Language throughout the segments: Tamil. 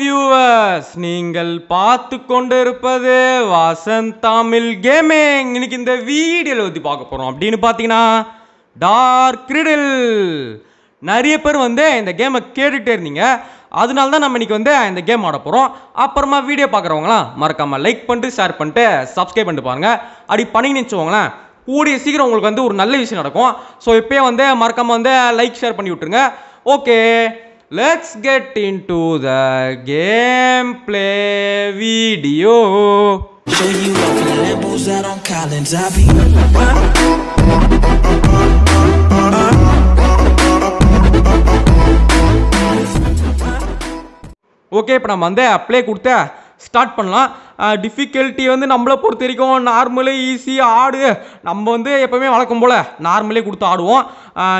வியூவர்ஸ் நீங்கள் பார்த்து கொண்டிருப்பது வசந்த் தமிழ் கேமிங் இன்னைக்கு இந்த வீடியோவில் பற்றி பார்க்க போகிறோம் அப்படின்னு பார்த்தீங்கன்னா டார்க் கிரிடில் நிறைய பேர் வந்து இந்த கேமை கேட்டுகிட்டே இருந்தீங்க அதனால தான் நம்ம இன்றைக்கி வந்து இந்த கேம் ஆட போகிறோம் அப்புறமா வீடியோ பார்க்குறவங்களாம் மறக்காமல் லைக் பண்ணிட்டு ஷேர் பண்ணிட்டு சப்ஸ்கிரைப் பண்ணிட்டு பாருங்கள் அப்படி பண்ணிங்கன்னு வச்சுக்கோங்களேன் கூடிய சீக்கிரம் உங்களுக்கு வந்து ஒரு நல்ல விஷயம் நடக்கும் ஸோ இப்போயே வந்து மறக்காமல் வந்து லைக் ஷேர் பண்ணி விட்ருங்க okay let's get into the gameplay video. Show you up in Lambos out on Collins, I be. Okay இப்போ நம்ம வந்து அப்ளை கொடுத்தா ஸ்டார்ட் பண்ணலாம் டிஃபிகல்ட்டி வந்து நம்மளை பொறுத்த வரைக்கும் நார்மலே ஈஸி ஆடு நம்ம வந்து எப்போவுமே வளர்க்கும் போல் நார்மலே கொடுத்து ஆடுவோம்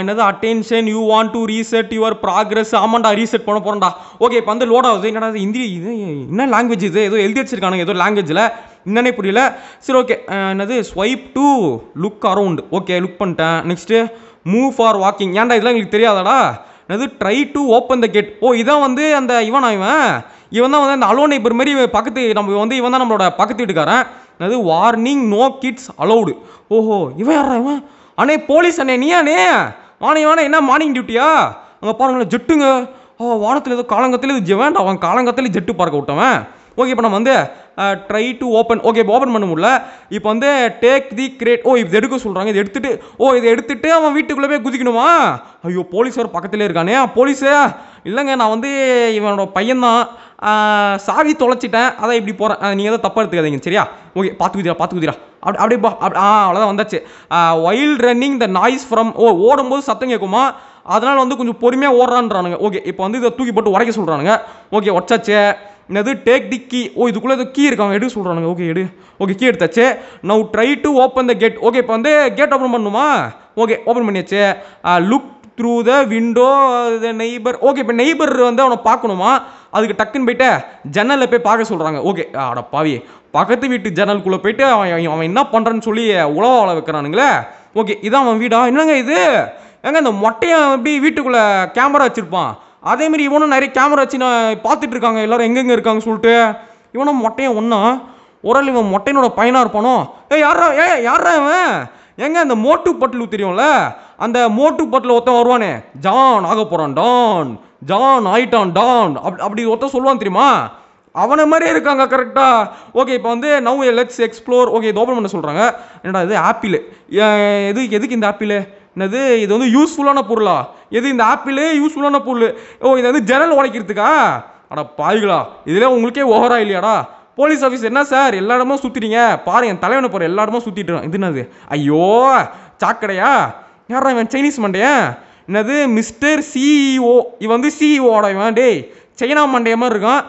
என்னது attention you want to reset your progress ஆமாண்டா ரீசெட் பண்ண போகிறோம்டா ஓகே இப்போ வந்து லோட் ஆகுது என்னடா இந்தி இது என்ன லாங்குவேஜ் இது ஏதோ எழுதி வச்சிருக்கானுங்க ஏதோ லாங்குவேஜில் என்னன்னே புரியல சரி ஓகே என்னது swipe to look around okay look பண்ணிட்டேன் நெக்ஸ்ட்டு மூவ் ஃபார் வாக்கிங் ஏன்டா இதெல்லாம் எங்களுக்கு தெரியாதாடா என்னது try to open the gate ஓ இதான் வந்து அந்த இவனா இவன் இவன் தான் வந்து அந்த அலோன் இப்போ மாரி பக்கத்து நம்ம வந்து இவன் தான் நம்மளோட பக்கத்து வீட்டுக்காரன் என்னது வார்னிங் நோ கிட்ஸ் அலௌடு ஓஹோ இவன் யாரா இவன் அண்ணே போலீஸ் அண்ணே நீயாண்ணே வாணே வானே என்ன மார்னிங் டியூட்டியா அங்கே பாருங்களேன் ஜெட்டுங்க ஓ வானத்தில் ஏதோ காலங்கத்தில் ஜெவன் அவன் காலங்கத்தில் ஜெட்டு பார்க்க விட்டவன் ஓகே இப்போ நம்ம வந்து ட்ரை டு ஓப்பன் ஓகே இப்போ ஓப்பன் பண்ண முடியல இப்போ வந்து டேக் தி கிரேட் ஓ இது எடுக்க சொல்கிறாங்க இது எடுத்துகிட்டு ஓ oh, இதை எடுத்துட்டு அவன் வீட்டுக்குள்ளே போய் குதிக்கணுமா ஐயோ போலீஸ் வேறு பக்கத்துலேயே இருக்கானே போலீஸே இல்லைங்க நான் வந்து இவனோட பையன்தான் சாவி தொலைச்சிட்டேன் அதான் இப்படி போகிறேன் நீங்கள் எதாவது தப்பாக எடுத்துக்காதீங்க சரியா ஓகே பார்த்து குதிரா பார்த்து குதிரா அப்படி அப்படியே பா அப்படி ஆ அவ்வளோதான் வந்தாச்சு wild running the noise from ஓ ஓடும்போது சத்தம் கேட்குமா அதனால் வந்து கொஞ்சம் பொறுமையாக ஓடுறான்றானுங்க ஓகே இப்போ வந்து இதை தூக்கி போட்டு உடைக்க சொல்கிறானுங்க ஓகே உடச்சாச்சு என்னது டேக் தி கீ ஓ இதுக்குள்ளே இது கீ இருக்காங்க எடுக்க சொல்கிறாங்க ஓகே எடு ஓகே கீ எடுத்தாச்சு now try to open the gate okay இப்போ வந்து கேட் ஓப்பன் பண்ணுமா ஓகே ஓப்பன் பண்ணியாச்சு look through the window the neighbour okay இப்போ நெய்பர் வந்து அவனை பார்க்கணுமா அதுக்கு டக்குன்னு போயிட்டு ஜன்னலில் போய் பார்க்க சொல்கிறாங்க ஓகே ஆடா பாவி பக்கத்து வீட்டு ஜன்னலுக்குள்ளே போயிட்டு அவன் அவன் என்ன பண்ணுறன்னு சொல்லி உழவ வைக்கிறானுங்களே ஓகே இதான் அவன் வீடா என்னங்க இது ஏங்க இந்த மொட்டையை எப்படி வீட்டுக்குள்ளே கேமரா வச்சுருப்பான் அதேமாரி இவனும் நிறைய கேமரா வச்சு நான் பார்த்துட்டு இருக்காங்க எல்லாரும் எங்கெங்கே இருக்காங்க சொல்லிட்டு இவனும் மொட்டையும் ஒன்றா ஓரளவு இவன் மொட்டையனோட பையனாக இருப்பானோ ஏ யாரா ஏ யாரா இவன் எங்க இந்த மோட்டு பட்டில் தெரியும்ல அந்த மோட்டு பட்டில் ஒருத்தன் வருவானே ஜான் ஆக போகிறான் டான் ஜான் ஆயிட்டான் டான் அப் அப்படி ஒருத்தன் சொல்லுவான் தெரியுமா அவனை மாதிரியே இருக்காங்க கரெக்டாக ஓகே இப்போ வந்து நவ் லெட்ஸ் எக்ஸ்ப்ளோர் ஓகே இது ஓப்பன் பண்ண சொல்கிறாங்க என்னடா இது ஆப்பிள் எது எதுக்கு இந்த ஆப்பிள் என்னது இது வந்து யூஸ்ஃபுல்லான பொருளா எது இந்த ஆப்பிளே யூஸ்ஃபுல்லான பொருள் ஓ இது வந்து ஜன்னல் உடைக்கிறதுக்கா அடா பாய்களா இதெல்லாம் உங்களுக்கே ஓவரா இல்லையாடா போலீஸ் ஆஃபீஸ் என்ன சார் எல்லா இடமும் சுற்றிட்டீங்க பாரு என் தலைவனை போகிற எல்லா இடமும் சுற்றிட்டுறான் இது என்னது ஐயோ சாக்கடையா யாரா இவன் சைனீஸ் மண்டையா என்னது மிஸ்டர் சிஇஓ e இவன் வந்து சிஇஓட e இவன் டே சைனா மண்டைய மாதிரி இருக்கான்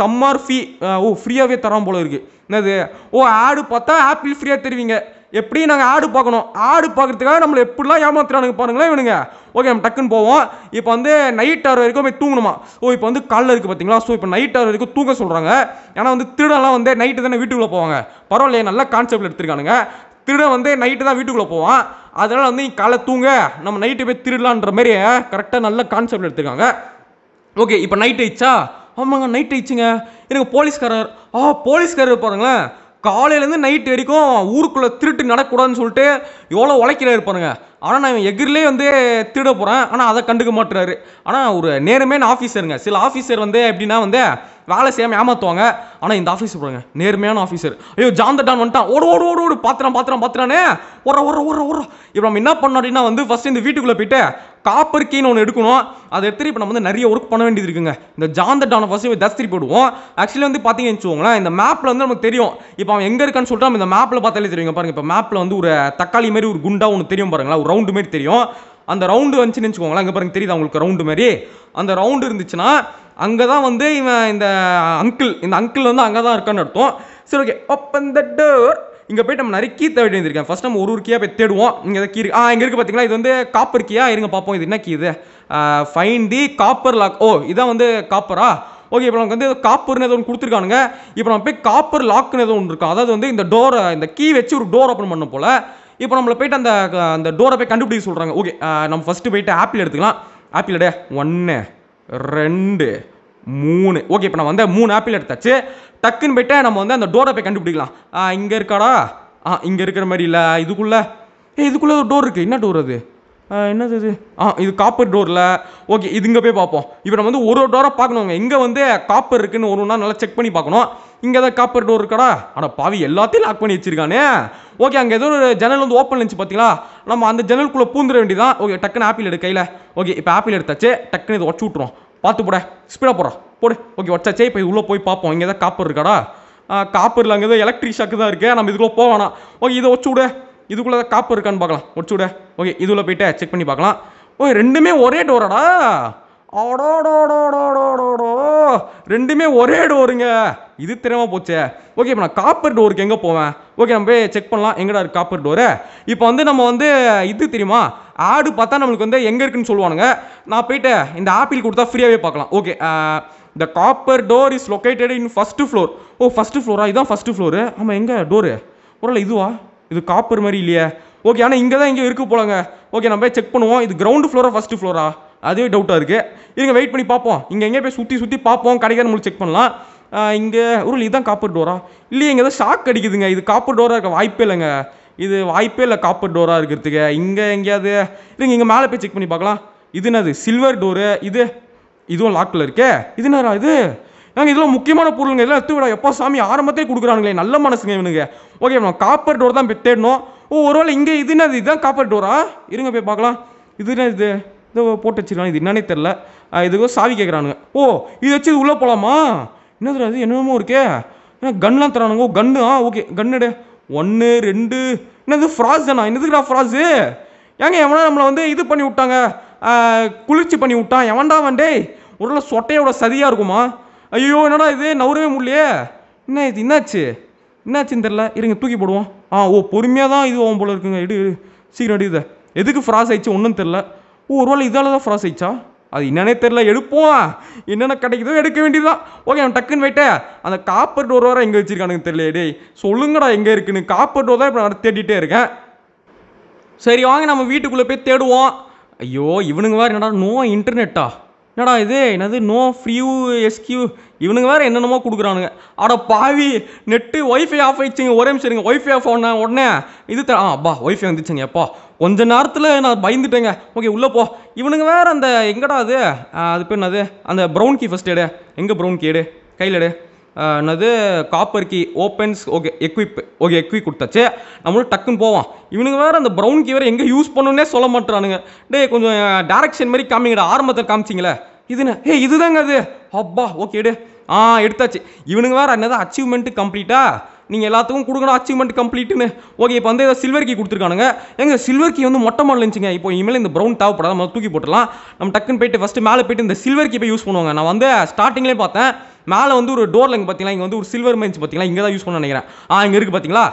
சம்மர் ஃபீ ஓ ஃப்ரீயாகவே தரான் போல இருக்குது என்னது ஓ ஆடு பார்த்தா ஆப்பிள் ஃப்ரீயாக தருவீங்க எப்படியும் நாங்கள் ஆடு பார்க்கணும் ஆடு பார்க்குறதுக்காக நம்மளை எப்படிலாம் ஏமாத்துறானுங்க பாருங்களேன் இவனுங்க ஓகே நம்ம டக்குன்னு போவோம் இப்போ வந்து நைட் ஆறு வரைக்கும் போய் தூங்கணுமா ஓ இப்போ வந்து காலைல இருக்குது பார்த்தீங்களா ஸோ இப்போ நைட் ஆறு வரைக்கும் தூங்க சொல்கிறாங்க ஏன்னா வந்து திருடெல்லாம் வந்து நைட்டு தானே வீட்டுக்குள்ளே போவாங்க பரவாயில்லையே நல்ல கான்செப்ட் எடுத்துருக்கானுங்க திருடன் வந்து நைட்டு தான் வீட்டுக்குள்ளே போவான் அதனால் வந்து காலை தூங்க நம்ம நைட்டு போய் திருடலான்ற மாதிரி கரெக்டாக நல்ல கான்செப்ட் எடுத்துருக்காங்க ஓகே இப்போ நைட் ஆயிடுச்சா ஆமாங்க நைட் ஆயிடுச்சுங்க எனக்கு போலீஸ்காரர் ஆ போலீஸ்காரர் பாருங்களேன் காலையிலேருந்து நைட் வரைக்கும் ஊருக்குள்ளே திருட்டு நடக்கூடாதுன்னு சொல்லிட்டு எவ்வளோ உழைக்கிறாரு பாருங்க ஆனால் நான் இவன் எகிரிலே வந்து திருட போகிறேன் ஆனால் அதை கண்டுக்க மாட்டுறாரு ஆனால் ஒரு நேர்மையான ஆஃபீஸருங்க சில ஆஃபீஸர் வந்து எப்படின்னா வந்து வேலை செய்யாமல் ஏமாற்றுவாங்க ஆனால் இந்த ஆஃபீஸ் பாருங்க நேர்மையான ஆஃபீஸர் ஐயோ ஜாந்தட்டான் வந்துட்டான் ஒரு ஓடு ஓடு ஓடு பாத்திரம் பாத்திரம் பாத்திரானே ஒரு ஒரு ஒரு ஒரு இப்போ நம்ம என்ன பண்ணோம் அப்படின்னா வந்து ஃபஸ்ட்டு இந்த வீட்டுக்குள்ளே போயிட்டு காப்பர் கீன்னு ஒன்று எடுக்கணும் அதை எடுத்துகிட்டு இப்போ நம்ம வந்து நிறைய ஒர்க் பண்ண வேண்டியது இருக்குங்க இந்த ஜாந்த டானை ஃபஸ்ட்டு தஸ்திரி போடுவோம் ஆக்சுவலி வந்து பார்த்தீங்கன்னு வச்சுக்கோங்களேன் இந்த மேப்பில் வந்து நமக்கு தெரியும் இப்போ அவன் எங்கே இருக்கான்னு சொல்லிட்டு நம்ம இந்த மேப்பில் பார்த்தாலே தெரியும் பாருங்கள் இப்போ மேப்பில் வந்து ஒரு தக்காளி மாதிரி ஒரு குண்டா ஒன்று தெரியும் பாருங்களா ஒரு ரவுண்டு மாதிரி தெரியும் அந்த ரவுண்டு வந்துச்சுன்னு வச்சுக்கோங்களேன் இங்கே பாருங்க தெரியுது அவங்களுக்கு ரவுண்டு மாரி அந்த ரவுண்டு இருந்துச்சுன்னா அங்கே தான் வந்து இவன் இந்த அங்கிள் இந்த அங்கிள் வந்து அங்கே தான் இருக்கான்னு அர்த்தம் சரி ஓகே ஓப்பன் த டோர் இங்கே போய் நம்ம நிறைய கீ தேடி இருந்திருக்கேன் ஃபஸ்ட் நம்ம ஒரு ஒரு கீயாக போய் தேடுவோம் இங்கே கீ இருக்கு ஆ இங்கே இருக்குது பார்த்தீங்களா இது வந்து காப்பர் கீயா இருங்க பார்ப்போம் இது என்ன கீ இது ஃபைன் தி காப்பர் லாக் ஓ இதான் வந்து காப்பரா ஓகே இப்போ நமக்கு வந்து காப்பர்னு ஏதோ ஒன்று கொடுத்துருக்கானுங்க இப்போ நம்ம போய் காப்பர் லாக்னு ஏதோ ஒன்று இருக்கும் அதாவது வந்து இந்த டோரை இந்த கீ வச்சு ஒரு டோர் ஓப்பன் பண்ண போல் இப்போ நம்மளை போயிட்டு அந்த அந்த டோரை போய் கண்டுபிடிக்க சொல்கிறாங்க ஓகே நம்ம ஃபஸ்ட்டு போயிட்டு ஆப்பிள் எடுத்துக்கலாம் ஆப்பிள் எடு ஒன்று ரெண்டு மூணு ஓகே இப்போ நான் வந்து மூணு ஆப்பிள் எடுத்தாச்சு டக்குன்னு போயிட்டு நம்ம வந்து அந்த டோரை போய் கண்டுபிடிக்கலாம் இங்கே இருக்காடா ஆ இங்கே இருக்கிற மாதிரி இல்லை இதுக்குள்ளே ஏ இதுக்குள்ளே ஒரு டோர் இருக்குது என்ன டோர் அது என்னது இது ஆ இது காப்பர் டோரில் ஓகே இது இங்கே போய் பார்ப்போம் இப்போ நம்ம வந்து ஒரு ஒரு டோரை பார்க்கணுங்க இங்கே வந்து காப்பர் இருக்குன்னு ஒரு ஒன்றா நல்லா செக் பண்ணி பார்க்கணும் இங்கே ஏதாவது காப்பர் டோர் இருக்காடா ஆனால் பாவி எல்லாத்தையும் லாக் பண்ணி வச்சிருக்கானே ஓகே அங்கே ஏதோ ஒரு ஜன்னல் வந்து ஓப்பன் இருந்துச்சு பார்த்தீங்களா நம்ம அந்த ஜன்னலுக்குள்ளே பூந்துட வேண்டியதான் ஓகே டக்குன்னு ஆப்பிள் எடு கையில் ஓகே இப்போ ஆப்பிள் எடுத்தாச்சு டக்குன்னு இதை உடச்சு விட்ருவோம் பார்த்து போட ஸ்பீடாக போடா போடு ஓகே சே இப்போ உள்ளே போய் பார்ப்போம் இங்கே தான் காப்பர் இருக்காடா காப்பரில் அங்கே தான் எலக்ட்ரிக் ஷாக்கு தான் இருக்குது நம்ம இதுக்குள்ளே போவானா ஓகே இதை ஒச்சு விட இதுக்குள்ளே தான் காப்பர் இருக்கான்னு பார்க்கலாம் ஒச்சு விட ஓகே இதுக்குள்ளே போய்ட்டு செக் பண்ணி பார்க்கலாம் ஓ ரெண்டுமே ஒரே டோராடா ரெண்டுமே ஒரே டோருங்க இது தெரியாமல் போச்சே ஓகே இப்போ நான் காப்பர் டோருக்கு எங்கே போவேன் ஓகே நம்ம போய் செக் பண்ணலாம் எங்கடா இருக்கு காப்பர் டோரு இப்போ வந்து நம்ம வந்து இது தெரியுமா ஆடு பார்த்தா நம்மளுக்கு வந்து எங்கே இருக்குன்னு சொல்லுவானுங்க நான் போயிட்டு இந்த ஆப்பிள் கொடுத்தா ஃப்ரீயாகவே பார்க்கலாம் okay the copper door is located in first floor ஓ ஃபஸ்ட்டு ஃப்ளோரா இதுதான் ஃபஸ்ட்டு ஃப்ளோரு ஆமாம் எங்கே டோரு ஒரள இதுவா இது காப்பர் மாதிரி இல்லையே ஓகே ஆனால் இங்கே தான் இங்கே இருக்குது போலங்க ஓகே நம்ம போய் செக் பண்ணுவோம் இது கிரவுண்டு ஃப்ளோரா ஃபஸ்ட்டு ஃப்ளோரா அதுவே டவுட்டாக இருக்குது இருங்க வெயிட் பண்ணி பார்ப்போம் இங்கே எங்கே போய் சுற்றி சுற்றி பார்ப்போம் கிடைக்காது நம்மளுக்கு செக் பண்ணலாம் இங்கே ஒரு இதுதான் காப்பர் டோரா இல்லையே இங்கே ஏதோ ஷாக் அடிக்குதுங்க இது காப்பர் டோராக இருக்க வாய்ப்பே இல்லைங்க இது வாய்ப்பே இல்லை காப்பர் டோராக இருக்கிறதுக்கு இங்கே எங்கேயாவது இல்லைங்க இங்கே மேலே போய் செக் பண்ணி பார்க்கலாம் இது என்னது சில்வர் டோரு இது இதுவும் லாக்கில் இருக்கே இது என்னடா இது நாங்கள் இதெல்லாம் முக்கியமான பொருளுங்க இதெல்லாம் எடுத்து விடா எப்போ சாமி ஆரம்பத்தே கொடுக்குறானுங்களே நல்ல மனசுங்க இவனுங்க ஓகே நான் காப்பர் டோர் தான் தேடணும் ஓ ஒரு ஒருவேளை இங்கே இது என்னது இதுதான் காப்பர் டோரா இருங்க போய் பார்க்கலாம் இது என்ன இது இது போட்டு வச்சிருக்காங்க இது என்னன்னே தெரில இதுக்கு சாவி கேட்குறானுங்க ஓ இது வச்சு இது உள்ளே போகலாமா என்ன தெரியாது என்னமோ இருக்கே கன்லாம் தரானுங்க ஓ கன்னு ஆ ஓகே கன்னுடு ஒன்று ரெண்டு என்னது ஃப்ராஸுண்ணா என்னதுக்குடா ஃப்ராஸு ஏங்க எவனா நம்மளை வந்து இது பண்ணி விட்டாங்க குளிர்ச்சி பண்ணி விட்டான் எவன்டா வண்டே ஒரு சொட்டையோட சதியாக இருக்குமா ஐயோ என்னடா இது நவரவே முடியலையே என்ன இது என்னாச்சு என்னாச்சுன்னு தெரில இருங்க தூக்கி போடுவோம் ஆ ஓ பொறுமையாக தான் இது ஆகும் இருக்குங்க இடு சீக்கிரம் அடி இதை எதுக்கு ஃப்ராஸ் ஆயிடுச்சு ஒன்றும் தெரில ஓ ஒருவேளை இதால் தான் ஃப்ராஸ் ஆயிடுச்சா அது என்னன்னே தெரில எடுப்போம் என்னென்ன கிடைக்குதோ எடுக்க வேண்டியதுதான் ஓகே அவன் டக்குன்னு போயிட்டே அந்த காப்பர் டோர் வர எங்கே வச்சிருக்கானுங்க தெரியல சொல்லுங்கடா எங்கே இருக்குன்னு காப்பர் டோர் தான் இப்போ நான் தேடிட்டே இருக்கேன் சரி வாங்க நம்ம வீட்டுக்குள்ளே போய் தேடுவோம் ஐயோ இவனுங்க வேறு என்னடா நோ இன்டர்நெட்டா என்னடா இது என்னது நோ ஃப்ரீயூ எஸ்கியூ இவனுங்க வேறு என்னென்னமோ கொடுக்குறானுங்க அட பாவி நெட்டு ஒய்ஃபை ஆஃப் ஆயிடுச்சுங்க ஒரே நிமிஷம் ஒய்ஃபை ஆஃப் ஆன உடனே இது த ஆ அப்பா ஒய்ஃபை வந்துச்சுங்க எப்பா கொஞ்ச நேரத்தில் நான் பயந்துட்டேங்க ஓகே உள்ளே போ இவனுங்க வேறு அந்த எங்கடா அது அது பேர் என்னது அந்த ப்ரௌன் கீ ஃபஸ்ட் எடு எங்கே ப்ரௌன் கீ எடு கையில் எடு என்னது copper key opens okay equip okay equip கொடுத்தாச்சு நம்மளும் டக்குன்னு போவான் இவனுக்கு வேறு அந்த ப்ரௌன் கீ வேறு எங்கே யூஸ் பண்ணுன்னே சொல்ல மாட்டேறானுங்க டே கொஞ்சம் டேரக்ஷன் மாதிரி காமிங்கடா ஆரம்பத்தில் காமிச்சிங்களே இதுன்னு ஏ இதுதாங்க அது அப்பா ஓகே டே ஆ எடுத்தாச்சு இவனுக்கு வேறு என்னது அச்சீவ்மெண்ட்டு கம்ப்ளீட்டாக நீங்கள் எல்லாத்துக்கும் கொடுக்கணும் அச்சீவ்மெண்ட் கம்ப்ளீட்டுன்னு ஓகே இப்போ வந்து ஏதோ சில்வர் கீ கொடுத்துருக்கானுங்க எங்கள் சில்வர் கீ வந்து மொட்டை மாடல் இருந்துச்சுங்க இப்போ இனிமேல் இந்த ப்ரௌன் தேவைப்படாத நம்ம தூக்கி போட்டுடலாம் நம்ம டக்குன்னு போயிட்டு ஃபஸ்ட்டு மேலே போயிட்டு இந்த சில்வர் கீ போய் யூஸ் பண்ணுவாங்க நான் வந்து ஸ்டார்டிங்லேயே பார்த்தேன் மேலே வந்து ஒரு டோர் இங்கே பார்த்தீங்களா இங்கே வந்து ஒரு சில்வர் மைன்ஸ் பார்த்தீங்களா இங்கே தான் யூஸ் பண்ண நினைக்கிறேன் ஆ இங்கே இருக்குது பார்த்தீங்களா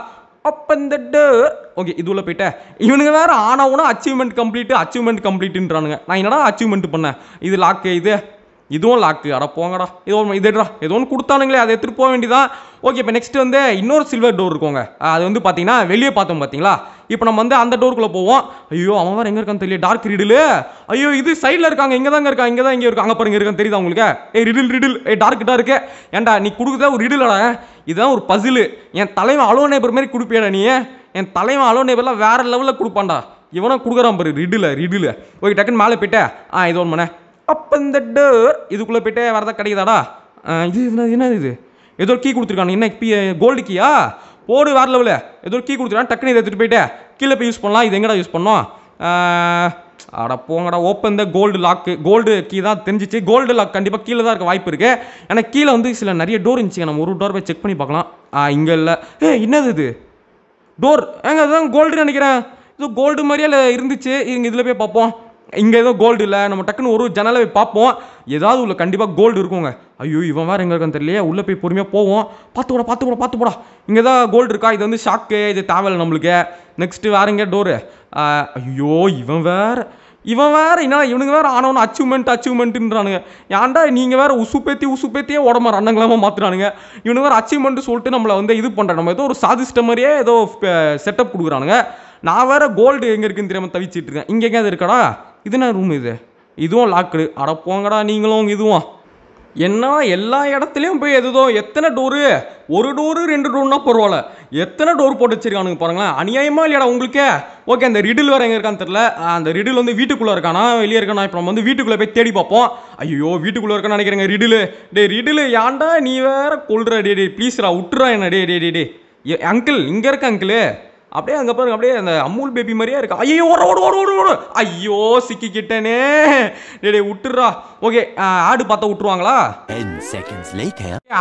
அப்போ இந்த டோர் ஓகே உள்ள போயிட்டேன் இவனுங்க வேறு ஆனவுனா அச்சீவ்மெண்ட் கம்ப்ளீட்டு அச்சீவ்மெண்ட் கம்ப்ளீட்டுன்றானுங்க நான் என்னடா அச்சீவ்மெண்ட் பண்ணேன் இது லாக்கு இது இதுவும் லாக்கு அட போங்கடா இது இது எடுறா ஏதோ ஒன்று கொடுத்தானுங்களே அதை எடுத்துகிட்டு போக வேண்டியதான் ஓகே இப்போ நெக்ஸ்ட் வந்து இன்னொரு சில்வர் டோர் இருக்கோங்க அது வந்து பார்த்தீங்கன்னா வெளியே பார்த்தோம் பார்த்தீங்களா இப்போ நம்ம வந்து அந்த டோருக்குள்ளே போவோம் ஐயோ அவன் வேறு எங்கே இருக்கான்னு தெரியல டார்க் ரிடில் ஐயோ இது சைடில் இருக்காங்க இங்கே தாங்க இருக்கா இங்கே தான் இங்கே இருக்கா அங்கே பாருங்க இருக்கான்னு தெரியுதா உங்களுக்கு a riddle riddle a dark dark ஏன்டா நீ கொடுக்குற ஒரு ரிடிலடா இதுதான் ஒரு பசிலு என் தலைவன் அலோ நேபர் மாதிரி கொடுப்பியடா நீ என் தலைவன் அலோ நேபர்லாம் வேறு லெவலில் கொடுப்பான்டா இவனும் கொடுக்குறான் பாரு ரிடில் ரிடில் ஓகே டக்குன்னு மேலே போயிட்டேன் ஆ இது ஒன்று அப்போ இந்த டோர் இதுக்குள்ளே போய்ட்டு வரதான் கிடைக்குதாடா இது என்ன இது ஏதோ கீ கொடுத்துருக்காங்க என்ன பி கோல்டு கீயா போடு வேற லெவலில் ஏதோ கீ கொடுத்துருக்கான் டக்குனு இதை எடுத்துகிட்டு போயிட்டு கீழே போய் யூஸ் பண்ணலாம் இது எங்கடா யூஸ் பண்ணோம் அட போங்கடா open the gold lock gold key தான் தெரிஞ்சிச்சு கோல்டு லாக் கண்டிப்பாக கீழே தான் இருக்க வாய்ப்பு இருக்குது ஏன்னா கீழே வந்து சில நிறைய டோர் இருந்துச்சுங்க நம்ம ஒரு டோர் போய் செக் பண்ணி பார்க்கலாம் இங்கே இல்லை ஏ என்னது இது டோர் ஏங்க அதுதான் கோல்டுன்னு நினைக்கிறேன் இது கோல்டு மாதிரியே இருந்துச்சு இங்கே இதில் போய் பார்ப்போம் இங்கே ஏதோ கோல்டு இல்லை நம்ம டக்குன்னு ஒரு ஜன்னலை போய் பார்ப்போம் ஏதாவது உள்ள கண்டிப்பாக கோல்டு இருக்குங்க ஐயோ இவன் வேறு எங்கே இருக்கான்னு தெரியலையே உள்ளே போய் பொறுமையாக போவோம் பார்த்து போட பார்த்து போட பார்த்து போடா இங்கே தான் கோல்டு இருக்கா இது வந்து ஷாக்கு இது தேவையில்ல நம்மளுக்கு நெக்ஸ்ட்டு வேற எங்கே டோரு ஐயோ இவன் வேற இவன் வேற என்ன இவனுங்க வேற ஆனவன் அச்சீவ்மெண்ட் அச்சீவ்மெண்ட்டுன்றானுங்க ஏன்டா நீங்கள் வேற உசு பேத்தி உசு பேத்தியே உடம்பு அண்ணங்களாம மாற்றுறானுங்க இவனுங்க வேற அச்சீவ்மெண்ட் சொல்லிட்டு நம்மளை வந்து இது பண்ணுற நம்ம ஏதோ ஒரு சாதிச்சிட்ட மாதிரியே ஏதோ செட்டப் கொடுக்குறானுங்க நான் வேற கோல்டு எங்கே இருக்குன்னு தெரியாமல் தவிச்சிட்டு இருக்கேன் இங்கே எங்கேயாவது இருக்கடா இது என்ன ரூம் இது இதுவும் லாக்கு அட போங்கடா நீங்களும் இதுவும் என்ன எல்லா இடத்துலையும் போய் எதுதோ எத்தனை டோரு ஒரு டோரு ரெண்டு டோர்னா பரவாயில்ல எத்தனை டோர் போட்டு வச்சிருக்கானுங்க பாருங்களேன் அநியாயமா இல்லையாடா உங்களுக்கே ஓகே அந்த ரிடில் வேறு எங்கே இருக்கான்னு தெரில அந்த ரிடில் வந்து வீட்டுக்குள்ளே இருக்கானா வெளியே இருக்கானா இப்போ நம்ம வந்து வீட்டுக்குள்ளே போய் தேடி பார்ப்போம் ஐயோ வீட்டுக்குள்ளே இருக்கான்னு நினைக்கிறேங்க ரிடில் டே ரிடில் ஏன்டா நீ வேற கொள்ற டே டே ப்ளீஸ்ரா விட்டுறா என்ன டே டே டே டே அங்கிள் இங்கே இருக்க அங்கிள் அப்படியே அங்கே பாருங்க அப்படியே அந்த அமுல் பேபி மாதிரியே இருக்கு ஐயோ ஓட ஓட ஓட ஓட ஓடு ஐயோ சிக்கிக்கிட்டேனே டே டே விட்டுறா ஓகே ஆடு பார்த்தா விட்டுருவாங்களா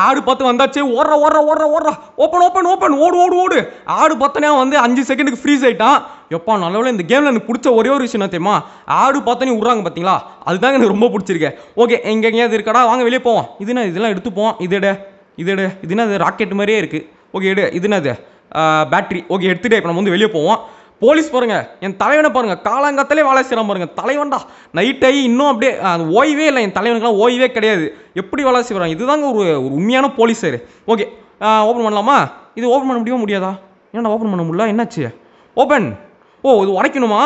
ஆடு பார்த்து வந்தாச்சு ஓட ஓட ஓட ஓட ஓப்பன் ஓப்பன் ஓப்பன் ஓடு ஓடு ஓடு ஆடு பார்த்தனே வந்து அஞ்சு செகண்டுக்கு ஃப்ரீஸ் ஆயிட்டான் எப்போ நல்லவேளை இந்த கேமில் எனக்கு பிடிச்ச ஒரே ஒரு விஷயம் தெரியுமா ஆடு பார்த்தனே விட்றாங்க பார்த்தீங்களா அதுதாங்க எனக்கு ரொம்ப பிடிச்சிருக்கேன் ஓகே எங்கே எங்கேயாவது இருக்கடா வாங்க வெளியே போவோம் இதுனா இதெல்லாம் எடுத்துப்போம் இதோட இதோட இதுனா அது ராக்கெட் மாதிரியே இருக்குது ஓகே எடு இதுனா இது பேட்ரி ஓகே எடுத்துகிட்டே இப்போ நம்ம வந்து வெளியே போவோம் போலீஸ் பாருங்க என் தலைவனை பாருங்க காலாங்காத்தாலே வேலை செய்கிறான் பாருங்க தலைவன்டா நைட்டை இன்னும் அப்படியே அது ஓய்வே இல்லை என் தலைவனுக்குலாம் ஓய்வே கிடையாது எப்படி வேலை செய்கிறான் இதுதாங்க ஒரு ஒரு உண்மையான போலீஸர் ஓகே ஓப்பன் பண்ணலாமா இது ஓப்பன் பண்ண முடியவே முடியாதா என்னடா ஓப்பன் பண்ண முடியல என்னாச்சு ஓப்பன் ஓ இது உடைக்கணுமா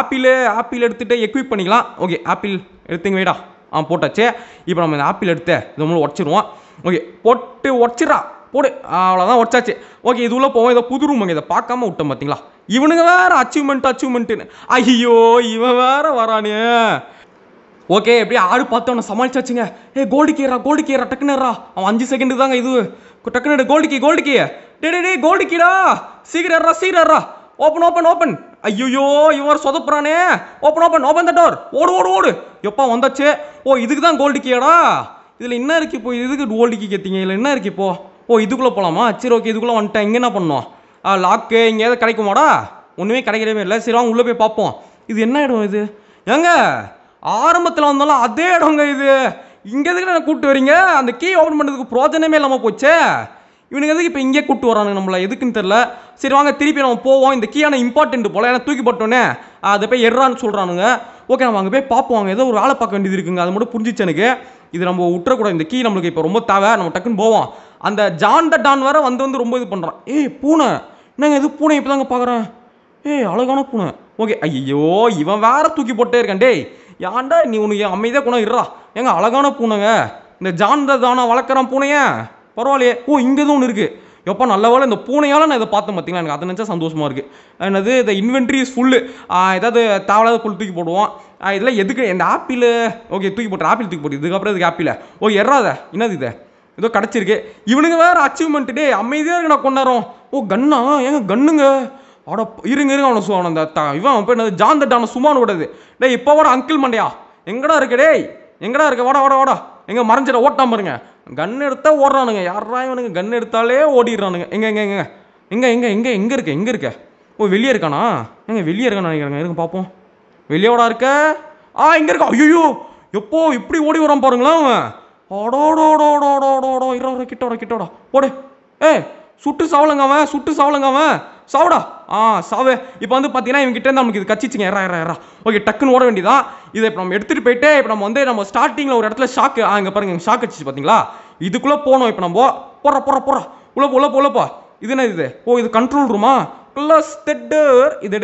ஆப்பிள் ஆப்பிள் எடுத்துகிட்டு எக்யூப் பண்ணிக்கலாம் ஓகே ஆப்பிள் எடுத்துங்க வைடா ஆ போட்டாச்சு இப்போ நம்ம இந்த ஆப்பிள் எடுத்து இது மூலம் உடச்சிருவோம் ஓகே போட்டு உடச்சிடா போடு அவ்வளோதான் உடச்சாச்சு ஓகே இது உள்ள போவோம் ஏதோ புது ரூமுங்க இதை பார்க்காம விட்டோம் பார்த்தீங்களா இவனுங்க வேறு அச்சீவ்மெண்ட் அச்சீவ்மெண்ட்டுன்னு ஐயோ இவன் வேற வரானே ஓகே எப்படி ஆடு பார்த்து அவனை சமாளிச்சாச்சுங்க ஏ கோல்டு கீரா கோல்டு கீரா டக்குனரா அவன் அஞ்சு செகண்டு தாங்க இது டக்குனு கோல்டு கீ கோல்டு கீ டே டே கோல்டு கீடா சீக்கிரம் சீக்கிரரா ஓப்பன் ஓப்பன் ஓப்பன் ஐயோ இவன் சொதப்புறானே open open open the door ஓடு ஓடு ஓடு எப்பா வந்தாச்சு ஓ இதுக்கு தான் கோல்டு கீடா இதில் என்ன இருக்கு இப்போ இதுக்கு கோல்டு கீ கேத்தீங்க இதில் என்ன இருக்கு இப்போது ஓ இதுக்குள்ளே போகலாமா சரி ஓகே இதுக்குள்ளே வந்துட்டேன் இங்கே என்ன பண்ணோம் லாக்கு எங்கேயாவது கிடைக்குமாடா ஒன்றுமே கிடைக்கிறவே இல்லை சரி வாங்க உள்ளே போய் பார்ப்போம் இது என்ன இடம் இது ஏங்க ஆரம்பத்தில் வந்தாலும் அதே இடங்க இது இங்கே எதுக்கு நான் கூப்பிட்டு வரீங்க அந்த கீ ஓப்பன் பண்ணுறதுக்கு பிரோஜனமே இல்லாமல் போச்சே இவனுக்கு எதுக்கு இப்போ இங்கே கூப்பிட்டு வரானுங்க நம்மளை எதுக்குன்னு தெரில சரி வாங்க திருப்பி நம்ம போவோம் இந்த கீயான இம்பார்ட்டன்ட் போல் ஏன்னா தூக்கி போட்டோன்னே அதை போய் எட்றான்னு சொல்கிறானுங்க ஓகே நம்ம அங்கே போய் பார்ப்போம் அங்கே ஏதோ ஒரு வேலை பார்க்க வேண்டியது இருக்குங்க அது மட்டும் புரிஞ்சிச்சு எனக்கு இது நம்ம விட்டுறக்கூடாது இந்த கீ நம்மளுக்கு இப்போ ரொம்ப தேவை நம்ம டக்குன்னு போவோம் அந்த ஜான் டான் வேற வந்து வந்து ரொம்ப இது பண்ணுறான் ஏய் பூனை என்னங்க இது பூனை இப்போ தாங்க பார்க்குறேன் ஏய் அழகான பூனை ஓகே ஐயோ இவன் வேற தூக்கி போட்டே இருக்கான் டேய் ஏன்டா நீ உனக்கு அமைதியாக குணம் இருறா ஏங்க அழகான பூனைங்க இந்த ஜான் தானா வளர்க்குறான் பூனையே பரவாயில்லையே ஓ இங்கே எதுவும் ஒன்று இருக்குது எப்போ நல்ல வேலை இந்த பூனையால் நான் இதை பார்த்தேன் பார்த்தீங்களா எனக்கு அதை நினச்சா சந்தோஷமாக இருக்குது என்னது இந்த இன்வென்ட்ரி இஸ் ஃபுல்லு ஏதாவது தேவையில்லாத புல் தூக்கி போடுவோம் இதெல்லாம் எதுக்கு இந்த ஆப்பிள் ஓகே தூக்கி போட்டுறேன் ஆப்பிள் தூக்கி போட்டு இதுக்கப்புறம் இதுக்கு ஆப்பிள் ஓகே எறாத என்னது இதை ஏதோ கிடச்சிருக்கு இவனுங்க வேறு அச்சீவ்மெண்ட் டே அமைதியாக இருக்கு நான் கொண்டாடுறோம் ஓ கண்ணா ஏங்க கன்னுங்க அவட இருங்க இருங்க அவனை அவனை அந்த த இவன் அவன் போய் என்ன ஜான் தட்டான சும்மானு விடுது டே இப்போ வாட அங்கிள் மண்டையா எங்கடா இருக்கு டேய் எங்கடா இருக்க வாடா வாடா வாடா எங்க மறைஞ்சிட ஓட்டாம பாருங்க கன் எடுத்தா ஓடுறானுங்க யாரா இவனுங்க கன் எடுத்தாலே ஓடிடுறானுங்க எங்க எங்க எங்க எங்க எங்க எங்க எங்க இருக்க எங்க இருக்க ஓ வெளியே இருக்கானா எங்க வெளியே இருக்கானா நினைக்கிறாங்க இருங்க பார்ப்போம் வெளியோடா இருக்க ஆ இங்கே இருக்கா ஐயோ எப்போ இப்படி ஓடி வரான் பாருங்களா அவன் ஓடோடோடோடோடோடோ இரோட கிட்டோட கிட்டோடா ஓடு ஏ சுட்டு சாவலங்க அவன் சுட்டு சாவலங்க அவன் சாவடா ஆ சாவு இப்போ வந்து பார்த்தீங்கன்னா இவங்ககிட்ட இருந்து நமக்கு இது கச்சிச்சுங்க எறா எறா எறா ஓகே டக்குன்னு ஓட வேண்டியதான் இதை இப்போ நம்ம எடுத்துகிட்டு போயிட்டு இப்போ நம்ம வந்து நம்ம ஸ்டார்டிங்கில் ஒரு இடத்துல ஷாக்கு ஆ இங்கே பாருங்க ஷாக் அடிச்சு பார்த்தீங்களா இதுக்குள்ளே போனோம் இப்போ நம்ம போகிறா போகிறா போகிறா உள்ள போல போலப்பா இது என்ன இது ஓ இது கண்ட்ரோல் ரூமா ப்ளஸ் தெட்டு இது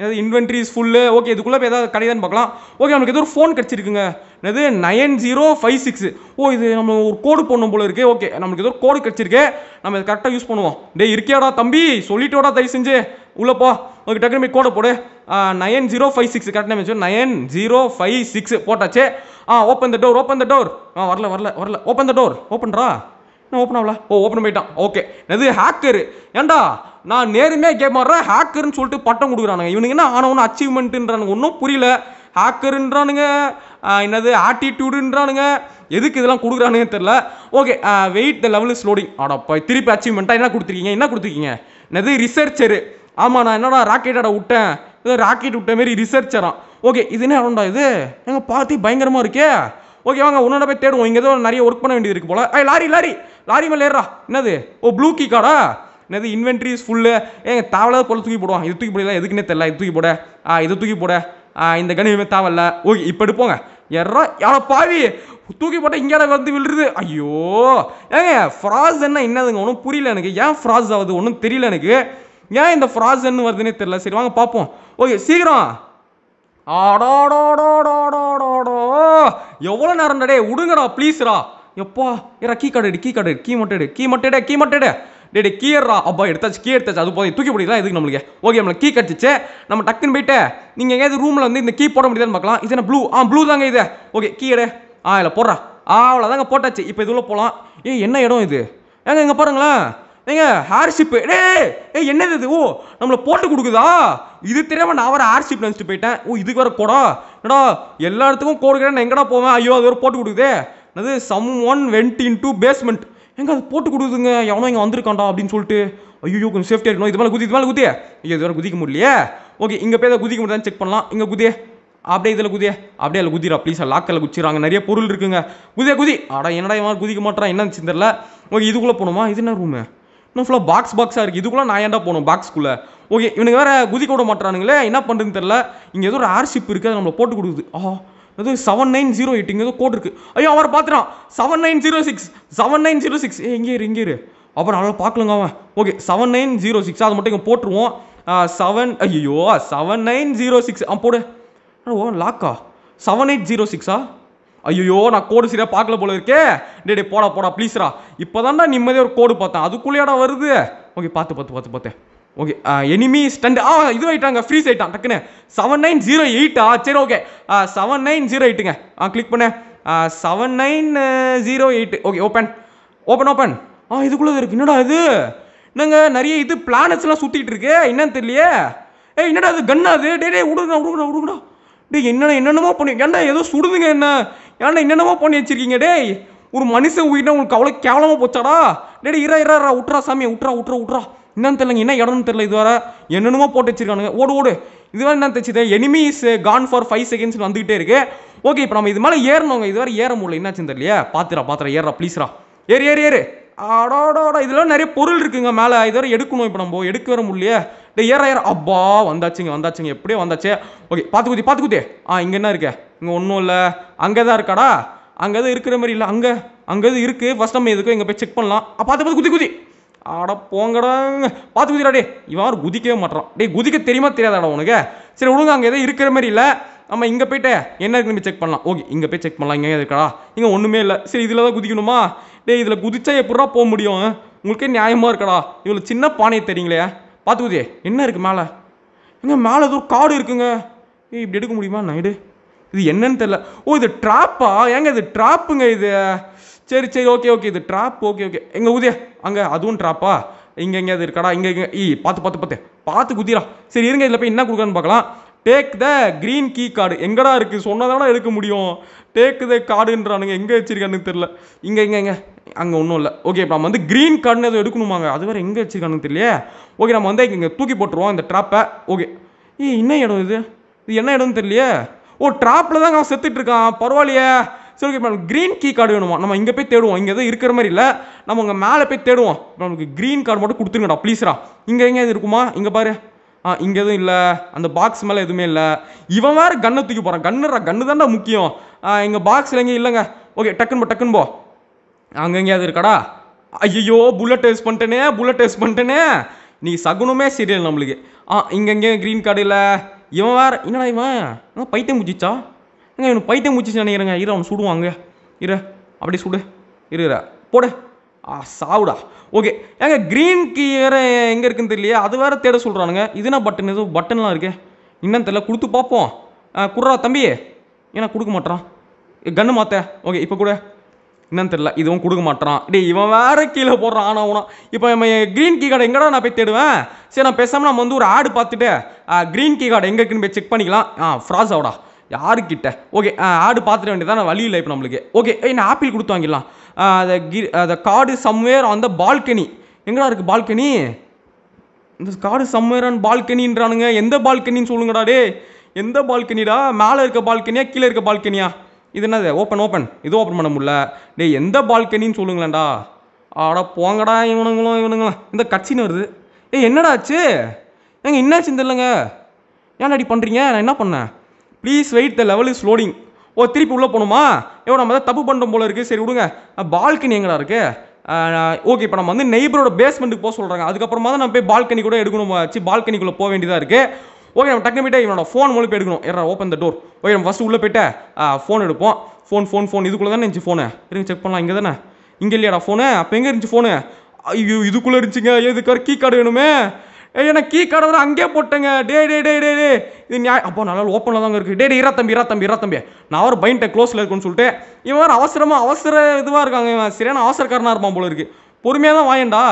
ஏதாவது இன்வென்ட்ரிஸ் ஃபுல்லு ஓகே இதுக்குள்ளே போய் ஏதாவது கிடையாதுன்னு பார்க்கலாம் ஓகே நமக்கு ஏதோ ஒரு ஃபோன் கிடச்சிருக்குங்க என்னது நயன் ஜீரோ ஃபைவ் சிக்ஸ் ஓ இது நம்ம ஒரு கோடு போடணும் போல இருக்குது ஓகே நம்மளுக்கு ஏதோ கோடு கிடச்சிருக்கு நம்ம இது கரெக்டாக யூஸ் பண்ணுவோம் டே இருக்கியாடா தம்பி சொல்லிட்டோடா தயவு செஞ்சு உள்ளப்போ ஓகே டக்குனு போய் கோடை போடு நயன் ஜீரோ ஃபைவ் சிக்ஸ் கரெக்டாக வச்சு நயன் ஜீரோ ஃபைவ் சிக்ஸ் போட்டாச்சு ஆ open the door open the door ஆ வரல வரல வரல ஓப்பன் த டோர் ஓப்பன்ரா நான் ஓப்பன் ஆகல ஓ ஓப்பன் போயிட்டான் ஓகே இது ஹேக்கரு ஏண்டா நான் நேருமே கேம் ஆடுறேன் ஹேக்கர்னு சொல்லிட்டு பட்டம் கொடுக்குறானுங்க இவனுங்க என்ன ஆனால் ஒன்று அச்சீவ்மெண்ட்டுன்றானுங்க ஒன்றும் புரியல ஹேக்கருன்றானுங்க என்னது ஆட்டிடியூடுன்றானுங்க எதுக்கு இதெல்லாம் கொடுக்குறானுங்க தெரில okay wait the level is loading ஆடப்பா திருப்பி அச்சீவ்மெண்ட்டாக என்ன கொடுத்துருக்கீங்க என்ன கொடுத்துருக்கீங்க என்னது ரிசர்ச்சரு ஆமாம் நான் என்னடா ராக்கெட்டோட விட்டேன் ஏதோ ராக்கெட் விட்ட மாரி ரிசர்ச்சரா ஓகே இது என்ன இடம்டா இது எங்கள் பார்த்தி பயங்கரமாக இருக்கே ஓகே வாங்க உன்னோட போய் தேடுவோம் இங்கே ஏதோ நிறைய ஒர்க் பண்ண வேண்டியது இருக்குது போல் ஐ லாரி லாரி லாரி மேலே ஏறா என்னது ஓ ப்ளூ கீ கார்டா என்னது இன்வென்ட்ரிஸ் ஃபுல்லு ஏங்க தேவையில்லாத பொருள் தூக்கி போடுவான் இது தூக்கி போடலாம் எதுக்குன்னே தெரில இது தூக்கி போட ஆ இது தூக்கி போட இந்த கனி தேவையில்ல ஓகே இப்போ எடுப்போங்க எறா யாரோ பாவி தூக்கி போட்டால் இங்கே வந்து விழுது ஐயோ ஏங்க ஃப்ராஸ் என்ன என்னதுங்க ஒன்றும் புரியல எனக்கு ஏன் ஃப்ராஸ் ஆகுது ஒன்றும் தெரியல எனக்கு ஏன் இந்த ஃப்ராஸ் என்ன வருதுன்னே தெரில சரி வாங்க பார்ப்போம் ஓகே சீக்கிரம் ஆடாடோடோடோடோடோ எவ்வளோ நேரம் டே விடுங்கடா ப்ளீஸ்ரா எப்பா இரா key card key card key மட்டும் கீ மட்டும் கீ மட்டும் டேடி கீர்ரா அப்பா எடுத்தாச்சு கீ எடுத்தாச்சு அது போதும் தூக்கி பிடிக்கலாம் இதுக்கு நம்மளுக்கு ஓகே நம்மளுக்கு கீ கிடச்சிச்சு நம்ம டக்குன்னு போயிட்டு நீங்கள் எங்கேயாவது ரூமில் வந்து இந்த கீ போட முடியாதுன்னு பார்க்கலாம் இது என்ன ப்ளூ ஆ ப்ளூ தாங்க இது ஓகே கீ எடு ஆ இல்லை போடுறா ஆ அவ்வளோதாங்க போட்டாச்சு இப்போ இதுள்ள போகலாம் ஏ என்ன இடம் இது ஏங்க இங்கே பாருங்களேன் ஏங்க ஹேர்ஷிப்பு டே ஏ என்னது இது ஓ நம்மளை போட்டு கொடுக்குதா இது தெரியாமல் நான் வர ஹேர்ஷிப் நினச்சிட்டு போயிட்டேன் ஓ இதுக்கு வர கூட என்னடா எல்லா இடத்துக்கும் கோடு எங்கடா போவேன் ஐயோ அது வர போட்டு கொடுக்குதே என்னது someone went into basement எங்கே அது போட்டு கொடுக்குதுங்க எவனோ இங்கே வந்திருக்காண்டா அப்படின்னு சொல்லிட்டு ஐயோ கொஞ்சம் சேஃப்டியாக இருக்கணும் இது மேலே குதி இது மேலே குதியே ஐயோ இது மேலே குதிக்க முடியலையே ஓகே இங்கே போய் குதிக்க முடியாது செக் பண்ணலாம் இங்கே குதியே அப்படியே இதில் குதியே அப்படியே அதில் குதிரா ப்ளீஸ் லாக்கரில் குதிச்சிடறாங்க நிறைய பொருள் இருக்குங்க குதியே குதி ஆடா என்னடா இவன் குதிக்க மாட்டேறான் என்னன்னு தெரில ஓகே இதுக்குள்ளே போகணுமா இது என்ன ரூமு இன்னும் ஃபுல்லாக பாக்ஸ் பாக்ஸாக இருக்குது இதுக்குள்ளே நான் ஏன்டா போகணும் பாக்ஸ்க்குள்ளே ஓகே இவனுக்கு வேறு குதிக்க விட மாட்டானுங்களே என்ன பண்ணுறதுன்னு தெரில இங்கே ஏதோ ஒரு ஆர்ஷிப் இருக்குது அதை நம்மளை போட்டு கொடுக்குது ஆஹா அது செவன் நைன் ஜீரோ எயிட் இங்கே கோட் இருக்குது ஐயோ அவரை பார்த்துறான் seven nine zero six seven nine zero six ஏ இங்கே இரு இங்கே இரு அப்புறம் நல்லா பார்க்கலங்க அவன் okay seven nine zero six அது மட்டும் இங்கே போட்டுருவோம் செவன் ஐயோ செவன் நைன் ஜீரோ சிக்ஸ் ஆ போடு ஓ லாக்கா செவன் எயிட் ஜீரோ சிக்ஸா ஐயோ நான் கோடு சரியாக பார்க்கல போல இருக்கே டே டே போடா போடா ப்ளீஸ்ரா இப்போ நான் நிம்மதியாக ஒரு கோடு பார்த்தேன் அதுக்குள்ளேயாடா வருது ஓகே பார்த்து பார்த்து பார்த்து பார்த்தேன் ஓகே எனிமி ஸ்டண்ட் ஆ இதுவாகிட்டாங்க ஃப்ரீஸ் ஆகிட்டான் டக்குன்னு செவன் நைன் ஜீரோ எயிட்டா சரி ஓகே செவன் நைன் ஜீரோ எயிட்டுங்க ஆ கிளிக் பண்ணேன் seven nine zero eight okay open open open ஆ இதுக்குள்ளே இருக்குது என்னடா இது என்னங்க நிறைய இது பிளானட்ஸ்லாம் சுற்றிட்டு இருக்கு என்னன்னு தெரியலையே ஏய் என்னடா இது கன்னா அது டே டே விடுங்கடா விடுங்கடா விடுங்கடா டே என்னென்ன என்னென்னமோ பண்ணி ஏன்டா ஏதோ சுடுதுங்க என்ன ஏன்டா என்னென்னமோ பண்ணி வச்சிருக்கீங்க டேய் ஒரு மனுஷன் உயிரினா உங்களுக்கு அவ்வளோ கேவலமாக போச்சாடா டேடி இரா இரா விட்றா சாமி விட்றா விட்றா விட்றா என்னன்னு தெரியல என்ன இடம்னு தெரியல இதுவரை என்னென்னமோ போட்டு வச்சிருக்கானுங்க ஓடு ஓடு இதுவரை என்ன தச்சுது enemy gone for five seconds வந்துகிட்டே இருக்கு ஓகே இப்போ நம்ம இது மேலே ஏறணுங்க இதுவரை ஏற முடியல என்னாச்சுன்னு தெரியலையே பாத்துரா பாத்திரா ஏறா ப்ளீஸ்ரா ஏறு ஏறு ஏறு அடாடாடா இதெல்லாம் நிறைய பொருள் இருக்குங்க மேலே இதுவரை எடுக்கணும் இப்போ நம்ம எடுக்க வர முடியலையே இல்லை ஏற ஏற அப்பா வந்தாச்சுங்க வந்தாச்சுங்க எப்படியே வந்தாச்சு ஓகே பார்த்து குத்தி பார்த்து குத்தி ஆ இங்கே என்ன இருக்கே இங்கே ஒன்றும் இல்லை அங்கே தான் இருக்காடா அங்கே தான் இருக்கிற மாதிரி இல்லை அங்கே அங்கே எதுவும் இருக்குது ஃபஸ்ட் நம்ம எதுக்கும் இங்கே போய் செக் பண்ணலாம் பார்த்து பார்த்து குத்தி குத்தி ஆட போங்கடாங்க பார்த்து குதிராடே டே இவன் குதிக்கவே மாட்டான் டே குதிக்க தெரியுமா தெரியாதாடா உனக்கு சரி ஒழுங்கு அங்கே எதாவது இருக்கிற மாதிரி இல்லை நம்ம இங்கே போய்ட்டே என்ன இருக்குன்னு செக் பண்ணலாம் ஓகே இங்கே போய் செக் பண்ணலாம் இங்கே இருக்கடா இங்கே ஒன்றுமே இல்லை சரி இதில் தான் குதிக்கணுமா டே இதில் குதிச்சா எப்படா போக முடியும் உங்களுக்கே நியாயமாக இருக்கடா இவ்வளோ சின்ன பானையை தெரியுங்களே பார்த்து குதியே என்ன இருக்குது மேலே ஏங்க மேலே ஏதோ காடு இருக்குங்க ஏ இப்படி எடுக்க முடியுமா நைடு இது என்னன்னு தெரில ஓ இது ட்ராப்பா ஏங்க இது ட்ராப்புங்க இது சரி சரி ஓகே ஓகே இது ட்ராப் ஓகே ஓகே எங்கே ஊதிய அங்கே அதுவும் ட்ராப்பா இங்கே எங்கேயாவது இருக்காடா இங்கே இங்கே ஈ பார்த்து பார்த்து பார்த்து பார்த்து குதிரா சரி இருங்க இதில் போய் என்ன கொடுக்குறான்னு பார்க்கலாம் take the green key card எங்கடா இருக்குது சொன்னதானா எடுக்க முடியும் டேக் த கார்டுன்றானுங்க எங்கே வச்சிருக்கானுங்க தெரில இங்கே இங்கே இங்கே அங்கே ஒன்றும் இல்லை ஓகே இப்போ நம்ம வந்து க்ரீன் கார்டுன்னு எதுவும் எடுக்கணுமாங்க அது வேறு எங்கே வச்சிருக்கானுங்க தெரியலையே ஓகே நம்ம வந்து இங்கே தூக்கி போட்டுருவோம் இந்த ட்ராப்பை ஓகே ஏ என்ன இடம் இது இது என்ன இடம்னு தெரியலையே ஓ ட்ராப்பில் தான் அவன் செத்துட்ருக்கான் பரவாயில்லையே சரி ஓகே நமக்கு க்ரீன் கீ கார்டு வேணுமா நம்ம இங்கே போய் தேடுவோம் இங்கே எதுவும் இருக்கிற மாதிரி இல்லை நம்ம அங்கே மேலே போய் தேடுவோம் நமக்கு க்ரீன் கார்டு மட்டும் கொடுத்துருங்கடா ப்ளீஸ்ரா இங்கே எங்கே இருக்குமா இங்கே பாரு ஆ இங்கே எதுவும் இல்லை அந்த பாக்ஸ் மேலே எதுவுமே இல்லை இவன் வேறு கண்ணை தூக்கி போகிறான் கண்ணுறா கண்ணு தான்டா முக்கியம் எங்கள் பாக்ஸில் எங்கேயும் இல்லைங்க ஓகே டக்குன்னு போ டக்குன்னு போ அங்கே எங்கேயாவது இருக்காடா ஐயோ புல்லட் டேஸ்ட் பண்ணிட்டேனே புல்லட் டேஸ்ட் பண்ணிட்டேனே நீ சகுனமே சரியில்லை நம்மளுக்கு ஆ இங்கே எங்கேயும் க்ரீன் கார்டு இல்லை இவன் வேறு என்னடா இவன் பைத்தியம் முடிச்சிச்சா ஏங்க இவனு பைத்தியம் முடிச்சு நினைக்கிறேங்க இரு அவன் சுடுவாங்க இரு அப்படி சுடு இரு போடு ஆ சாவுடா ஓகே ஏங்க க்ரீன் கீ வேறு எங்கே இருக்குன்னு தெரியலையே அது வேறு தேட சொல்கிறானுங்க இதுனா பட்டன் எதுவும் பட்டன்லாம் இருக்கே என்னன்னு தெரில கொடுத்து பார்ப்போம் குடுறா தம்பி ஏன்னா கொடுக்க மாட்டேறான் கன்று மாத்த ஓகே இப்போ கூட என்னன்னு தெரில இதுவும் கொடுக்க மாட்டான் டே இவன் வேறு கீழே போடுறான் ஆனால் உனா இப்போ நம்ம க்ரீன் கீ கார்டு எங்கடா நான் போய் தேடுவேன் சரி நான் பேசாமல் நம்ம வந்து ஒரு ஆடு பார்த்துட்டு க்ரீன் கீ கார்டு எங்கே இருக்குன்னு போய் செக் பண்ணிக்கலாம் ஆ ஃப்ராஸ் ஆகடா யாருக்கிட்ட ஓகே ஆடு பார்த்துட வேண்டியதான் வழி இல்லை இப்போ நம்மளுக்கு ஓகே என்ன ஆப்பிள் கொடுத்து வாங்கிடலாம் அதை கி அந்த காடு சம்வேர் அந்த பால்கனி எங்கடா இருக்குது பால்கனி இந்த காடு சம்வேர் அண்ட் பால்கனின்றானுங்க எந்த பால்கனின்னு சொல்லுங்கடா டே எந்த பால்கனிடா மேலே இருக்க பால்கனியா கீழே இருக்க பால்கனியா இது என்னது ஓப்பன் ஓப்பன் இது ஓப்பன் பண்ண முடியல டே எந்த பால்கனின்னு சொல்லுங்களேன்டா ஆடா போங்கடா இவனுங்களும் இவனுங்களும் இந்த கட்சின்னு வருது ஏ என்னடா ஆச்சு ஏங்க என்னாச்சுன்னு தெரிலங்க ஏன்டா பண்ணுறீங்க நான் என்ன பண்ணேன் please wait the level is loading ஓ திருப்பி உள்ளே போகணுமா ஏ நம்ம தான் தப்பு பண்ணுறோம் போல இருக்குது சரி விடுங்க பால்கனி எங்கடா இருக்குது ஓகே இப்போ நம்ம வந்து நெய்பரோட பேஸ்மெண்ட்டுக்கு போக சொல்கிறாங்க அதுக்கப்புறமா தான் நம்ம போய் பால்கனி கூட எடுக்கணும் ஆச்சு பால்கனிக்குள்ளே போக வேண்டியதாக இருக்குது ஓகே நம்ம டக்குன்னு போய்ட்டு இவனோட ஃபோன் மூலம் எடுக்கணும் ஏறா ஓப்பன் த டோர் ஓகே நம்ம ஃபஸ்ட்டு உள்ளே போய்ட்டு ஃபோன் எடுப்போம் ஃபோன் ஃபோன் ஃபோன் இதுக்குள்ளே தானே இருந்துச்சு ஃபோனு இருந்து செக் பண்ணலாம் இங்கே தானே இங்கே இல்லையாடா ஃபோனு அப்போ எங்கே இருந்துச்சு ஃபோனு ஐயோ இதுக்குள்ளே இருந்துச்சுங்க எதுக்காக கீ கார்டு வேணுமே ஏன்னா கீ கடவுள் அங்கே போட்டேங்க டே டே டே டே டே இது நியாயம் அப்போ நல்லா ஓப்பனில் தாங்க இருக்குது டே டே இரத்தம்பி தம்பி இரத்தம்பி தம்பி நான் ஒரு பைண்ட்டை க்ளோஸில் இருக்குன்னு சொல்லிட்டு இவன் அவசரமாக அவசர இதுவாக இருக்காங்க இவன் சரியான அவசரக்காரனாக இருப்பான் போல இருக்குது பொறுமையாக தான் வாயண்டா